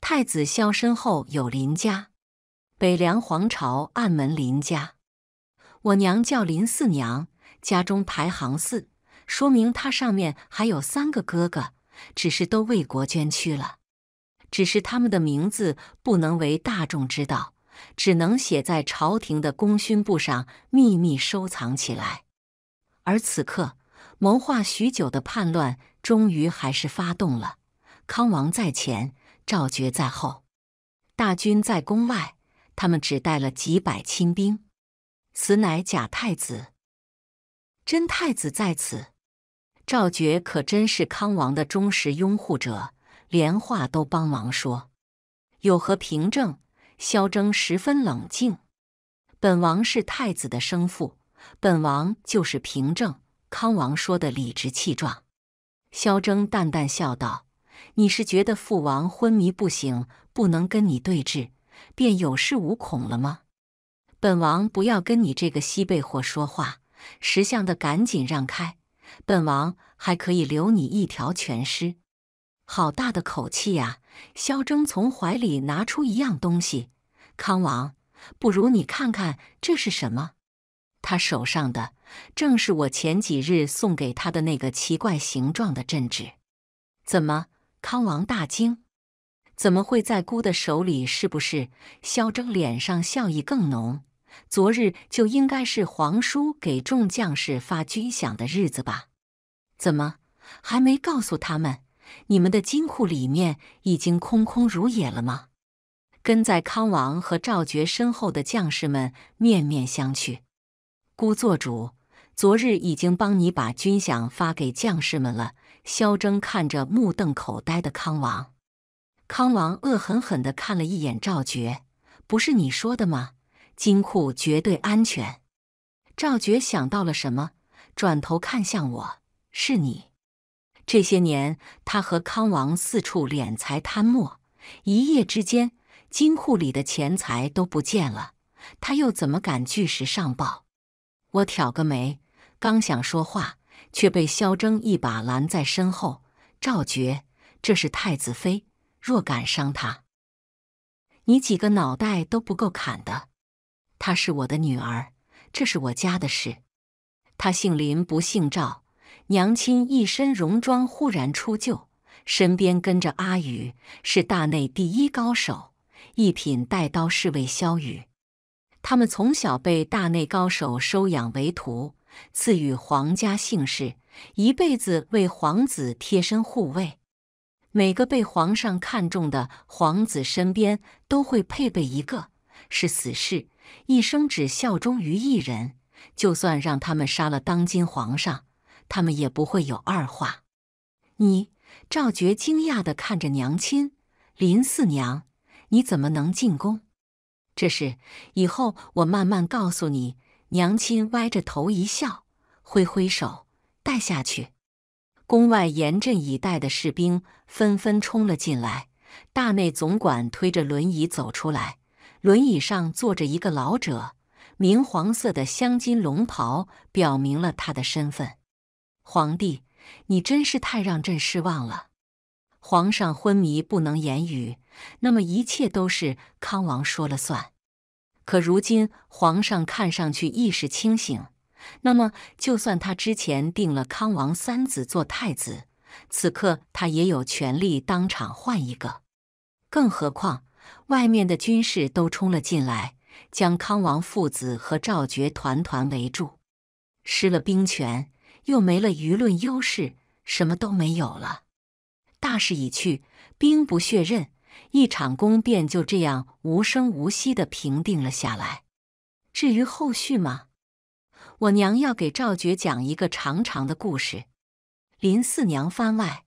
太子萧身后有林家，北凉皇朝暗门林家。我娘叫林四娘，家中排行四，说明她上面还有三个哥哥。只是都为国捐躯了，只是他们的名字不能为大众知道，只能写在朝廷的功勋簿上，秘密收藏起来。而此刻，谋划许久的叛乱终于还是发动了。康王在前，赵觉在后，大军在宫外，他们只带了几百亲兵。此乃假太子，真太子在此。赵觉可真是康王的忠实拥护者，连话都帮忙说。有何凭证？萧征十分冷静。本王是太子的生父，本王就是凭证。康王说的理直气壮。萧征淡淡笑道：“你是觉得父王昏迷不醒，不能跟你对峙，便有恃无恐了吗？”本王不要跟你这个西贝货说话，识相的赶紧让开。本王还可以留你一条全尸，好大的口气呀！萧征从怀里拿出一样东西，康王，不如你看看这是什么？他手上的正是我前几日送给他的那个奇怪形状的镇纸。怎么？康王大惊，怎么会在孤的手里？是不是？萧征脸上笑意更浓。昨日就应该是皇叔给众将士发军饷的日子吧？怎么还没告诉他们？你们的金库里面已经空空如也了吗？跟在康王和赵觉身后的将士们面面相觑。孤做主，昨日已经帮你把军饷发给将士们了。萧征看着目瞪口呆的康王，康王恶狠狠地看了一眼赵觉：“不是你说的吗？”金库绝对安全。赵觉想到了什么，转头看向我，是你。这些年他和康王四处敛财贪墨，一夜之间金库里的钱财都不见了，他又怎么敢据实上报？我挑个眉，刚想说话，却被萧征一把拦在身后。赵觉，这是太子妃，若敢伤她，你几个脑袋都不够砍的。她是我的女儿，这是我家的事。她姓林，不姓赵。娘亲一身戎装，忽然出就，身边跟着阿宇，是大内第一高手，一品带刀侍卫萧雨。他们从小被大内高手收养为徒，赐予皇家姓氏，一辈子为皇子贴身护卫。每个被皇上看中的皇子身边都会配备一个，是死士。一生只效忠于一人，就算让他们杀了当今皇上，他们也不会有二话。你赵觉惊讶地看着娘亲林四娘，你怎么能进宫？这事以后我慢慢告诉你。娘亲歪着头一笑，挥挥手，带下去。宫外严阵以待的士兵纷纷冲了进来，大内总管推着轮椅走出来。轮椅上坐着一个老者，明黄色的镶金龙袍表明了他的身份。皇帝，你真是太让朕失望了。皇上昏迷不能言语，那么一切都是康王说了算。可如今皇上看上去意识清醒，那么就算他之前定了康王三子做太子，此刻他也有权利当场换一个。更何况。外面的军士都冲了进来，将康王父子和赵珏团团围住。失了兵权，又没了舆论优势，什么都没有了。大势已去，兵不血刃，一场宫变就这样无声无息地平定了下来。至于后续吗？我娘要给赵珏讲一个长长的故事。林四娘番外，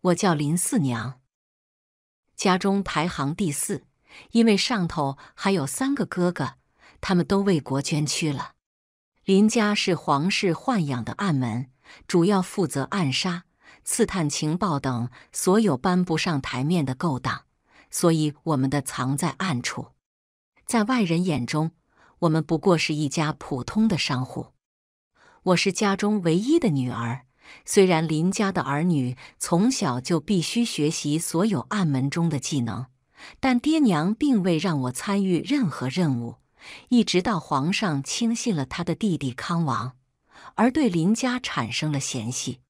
我叫林四娘。家中排行第四，因为上头还有三个哥哥，他们都为国捐躯了。林家是皇室豢养的暗门，主要负责暗杀、刺探情报等所有搬不上台面的勾当，所以我们的藏在暗处，在外人眼中，我们不过是一家普通的商户。我是家中唯一的女儿。虽然林家的儿女从小就必须学习所有暗门中的技能，但爹娘并未让我参与任何任务，一直到皇上轻信了他的弟弟康王，而对林家产生了嫌隙。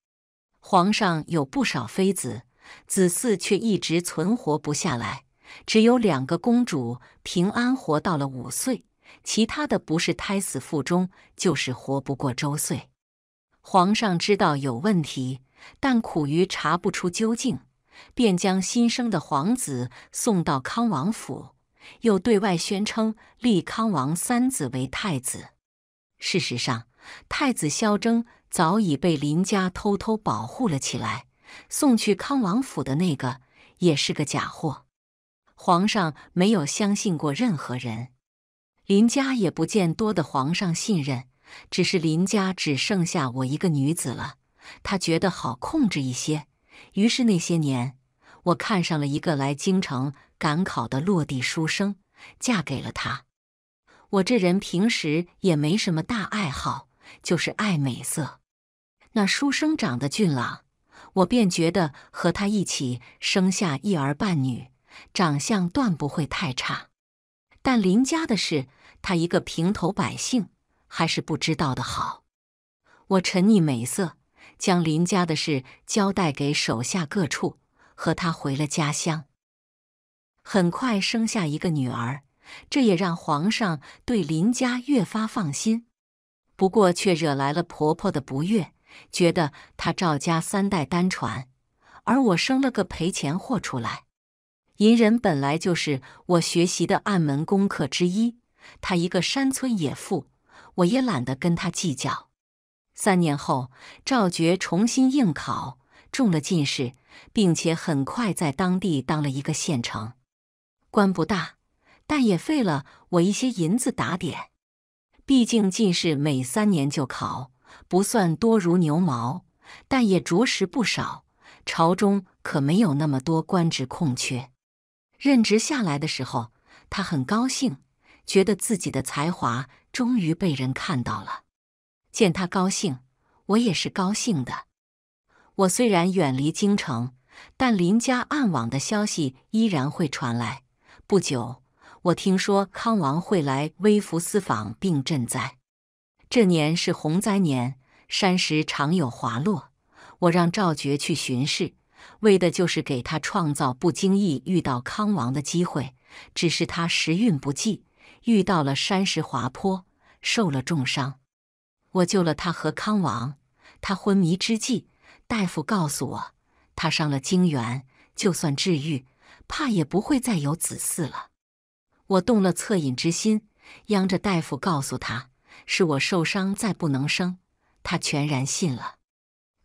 皇上有不少妃子子嗣，却一直存活不下来，只有两个公主平安活到了五岁，其他的不是胎死腹中，就是活不过周岁。皇上知道有问题，但苦于查不出究竟，便将新生的皇子送到康王府，又对外宣称立康王三子为太子。事实上，太子萧征早已被林家偷偷保护了起来，送去康王府的那个也是个假货。皇上没有相信过任何人，林家也不见多的皇上信任。只是林家只剩下我一个女子了，他觉得好控制一些。于是那些年，我看上了一个来京城赶考的落地书生，嫁给了他。我这人平时也没什么大爱好，就是爱美色。那书生长得俊朗，我便觉得和他一起生下一儿半女，长相断不会太差。但林家的事，他一个平头百姓。还是不知道的好。我沉溺美色，将林家的事交代给手下各处，和他回了家乡。很快生下一个女儿，这也让皇上对林家越发放心。不过却惹来了婆婆的不悦，觉得她赵家三代单传，而我生了个赔钱货出来。隐忍本来就是我学习的暗门功课之一，他一个山村野妇。我也懒得跟他计较。三年后，赵觉重新应考中了进士，并且很快在当地当了一个县丞。官不大，但也费了我一些银子打点。毕竟进士每三年就考，不算多如牛毛，但也着实不少。朝中可没有那么多官职空缺。任职下来的时候，他很高兴，觉得自己的才华。终于被人看到了，见他高兴，我也是高兴的。我虽然远离京城，但林家暗网的消息依然会传来。不久，我听说康王会来微服私访并赈灾。这年是洪灾年，山石常有滑落。我让赵觉去巡视，为的就是给他创造不经意遇到康王的机会。只是他时运不济。遇到了山石滑坡，受了重伤。我救了他和康王。他昏迷之际，大夫告诉我，他伤了精元，就算治愈，怕也不会再有子嗣了。我动了恻隐之心，央着大夫告诉他，是我受伤再不能生。他全然信了。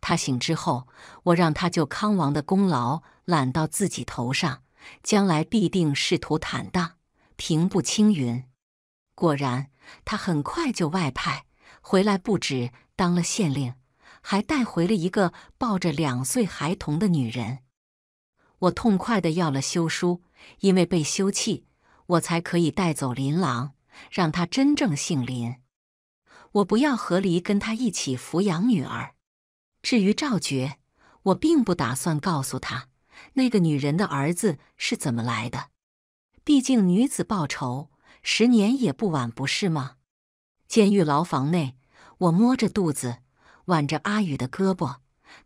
他醒之后，我让他救康王的功劳揽到自己头上，将来必定仕途坦荡。平步青云，果然，他很快就外派回来，不止当了县令，还带回了一个抱着两岁孩童的女人。我痛快的要了休书，因为被休弃，我才可以带走琳琅，让他真正姓林。我不要何离跟他一起抚养女儿。至于赵觉，我并不打算告诉他那个女人的儿子是怎么来的。毕竟女子报仇，十年也不晚，不是吗？监狱牢房内，我摸着肚子，挽着阿宇的胳膊，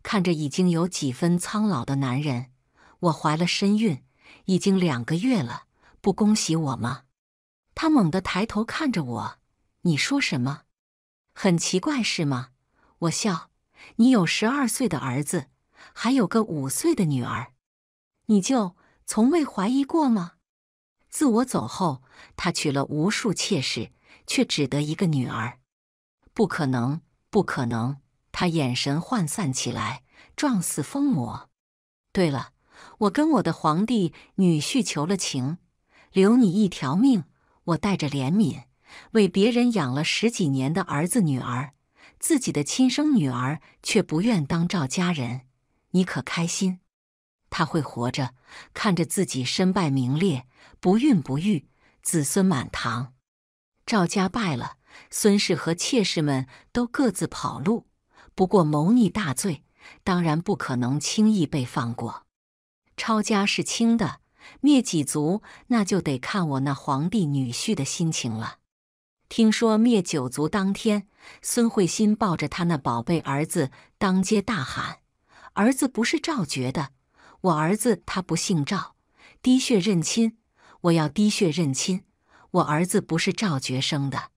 看着已经有几分苍老的男人。我怀了身孕，已经两个月了，不恭喜我吗？他猛地抬头看着我：“你说什么？很奇怪是吗？”我笑：“你有十二岁的儿子，还有个五岁的女儿，你就从未怀疑过吗？”自我走后，他娶了无数妾室，却只得一个女儿。不可能，不可能！他眼神涣散起来，状似疯魔。对了，我跟我的皇帝女婿求了情，留你一条命。我带着怜悯，为别人养了十几年的儿子、女儿，自己的亲生女儿却不愿当赵家人，你可开心？他会活着看着自己身败名裂、不孕不育、子孙满堂。赵家败了，孙氏和妾室们都各自跑路。不过谋逆大罪，当然不可能轻易被放过。抄家是轻的，灭几族那就得看我那皇帝女婿的心情了。听说灭九族当天，孙慧心抱着他那宝贝儿子当街大喊：“儿子不是赵觉的。”我儿子他不姓赵，滴血认亲。我要滴血认亲。我儿子不是赵觉生的。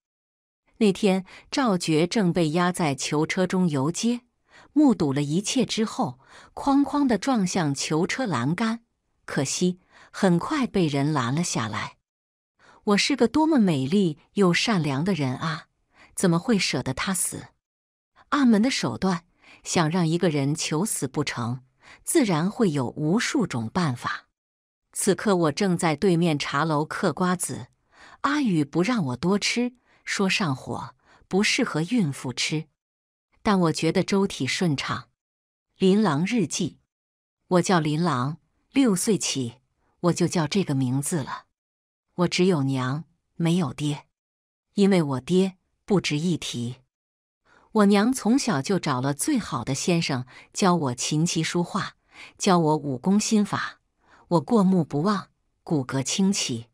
那天赵觉正被压在囚车中游街，目睹了一切之后，哐哐地撞向囚车栏杆，可惜很快被人拦了下来。我是个多么美丽又善良的人啊，怎么会舍得他死？暗门的手段，想让一个人求死不成。自然会有无数种办法。此刻我正在对面茶楼嗑瓜子，阿宇不让我多吃，说上火不适合孕妇吃。但我觉得周体顺畅。琳琅日记，我叫琳琅，六岁起我就叫这个名字了。我只有娘，没有爹，因为我爹不值一提。我娘从小就找了最好的先生教我琴棋书画，教我武功心法，我过目不忘，骨骼清奇。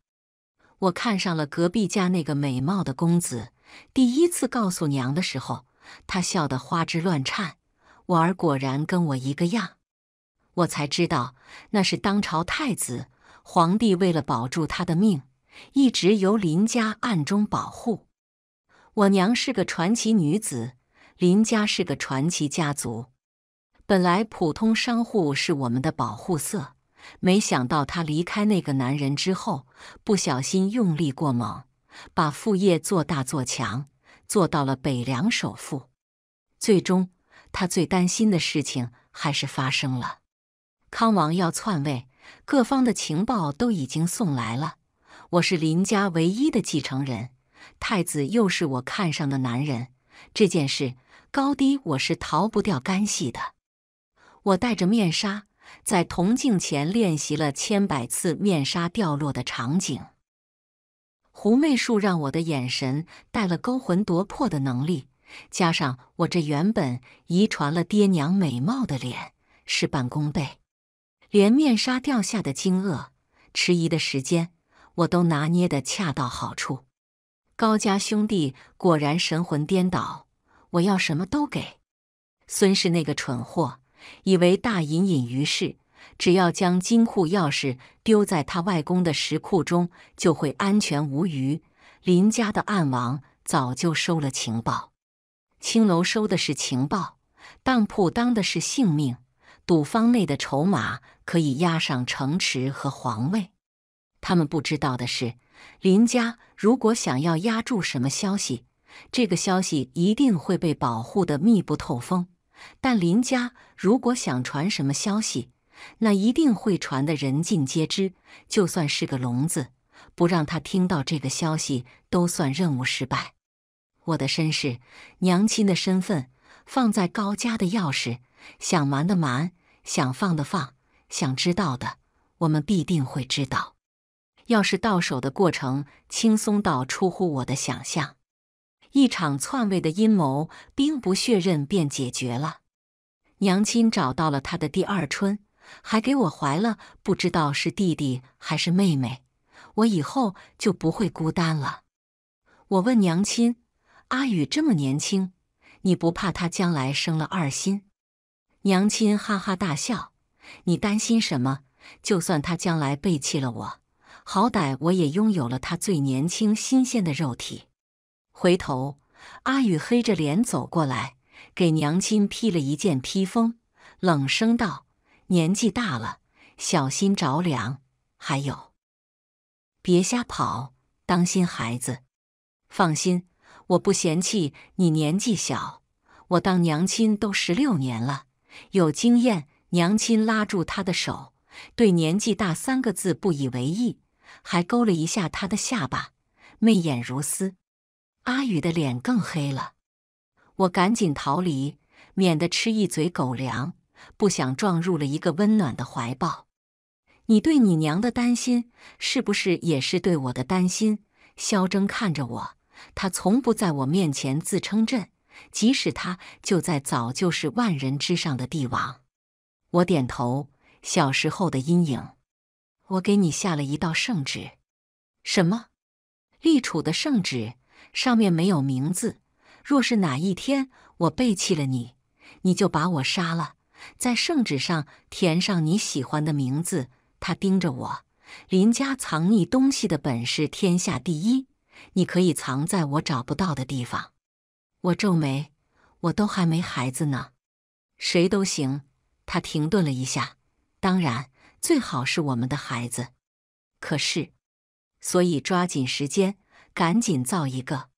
我看上了隔壁家那个美貌的公子，第一次告诉娘的时候，她笑得花枝乱颤。我儿果然跟我一个样，我才知道那是当朝太子，皇帝为了保住他的命，一直由林家暗中保护。我娘是个传奇女子。林家是个传奇家族，本来普通商户是我们的保护色，没想到他离开那个男人之后，不小心用力过猛，把副业做大做强，做到了北梁首富。最终，他最担心的事情还是发生了：康王要篡位，各方的情报都已经送来了。我是林家唯一的继承人，太子又是我看上的男人，这件事。高低我是逃不掉干系的。我戴着面纱，在铜镜前练习了千百次面纱掉落的场景。狐媚术让我的眼神带了勾魂夺魄的能力，加上我这原本遗传了爹娘美貌的脸，事半功倍。连面纱掉下的惊愕、迟疑的时间，我都拿捏的恰到好处。高家兄弟果然神魂颠倒。我要什么都给，孙氏那个蠢货以为大隐隐于市，只要将金库钥匙丢在他外公的石库中，就会安全无虞。林家的暗网早就收了情报，青楼收的是情报，当铺当的是性命，赌坊内的筹码可以压上城池和皇位。他们不知道的是，林家如果想要压住什么消息。这个消息一定会被保护的密不透风，但林家如果想传什么消息，那一定会传的人尽皆知。就算是个聋子，不让他听到这个消息都算任务失败。我的身世，娘亲的身份，放在高家的钥匙，想瞒的瞒，想放的放，想知道的，我们必定会知道。钥匙到手的过程轻松到出乎我的想象。一场篡位的阴谋，兵不血刃便解决了。娘亲找到了他的第二春，还给我怀了，不知道是弟弟还是妹妹，我以后就不会孤单了。我问娘亲：“阿宇这么年轻，你不怕他将来生了二心？”娘亲哈哈大笑：“你担心什么？就算他将来背弃了我，好歹我也拥有了他最年轻、新鲜的肉体。”回头，阿宇黑着脸走过来，给娘亲披了一件披风，冷声道：“年纪大了，小心着凉。还有，别瞎跑，当心孩子。”放心，我不嫌弃你年纪小，我当娘亲都十六年了，有经验。娘亲拉住他的手，对“年纪大”三个字不以为意，还勾了一下他的下巴，媚眼如丝。阿宇的脸更黑了，我赶紧逃离，免得吃一嘴狗粮，不想撞入了一个温暖的怀抱。你对你娘的担心，是不是也是对我的担心？萧铮看着我，他从不在我面前自称朕，即使他就在早就是万人之上的帝王。我点头，小时候的阴影。我给你下了一道圣旨，什么？立储的圣旨。上面没有名字。若是哪一天我背弃了你，你就把我杀了，在圣旨上填上你喜欢的名字。他盯着我，林家藏匿东西的本事天下第一，你可以藏在我找不到的地方。我皱眉，我都还没孩子呢，谁都行。他停顿了一下，当然最好是我们的孩子。可是，所以抓紧时间。赶紧造一个！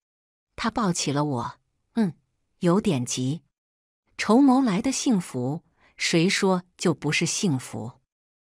他抱起了我，嗯，有点急。筹谋来的幸福，谁说就不是幸福？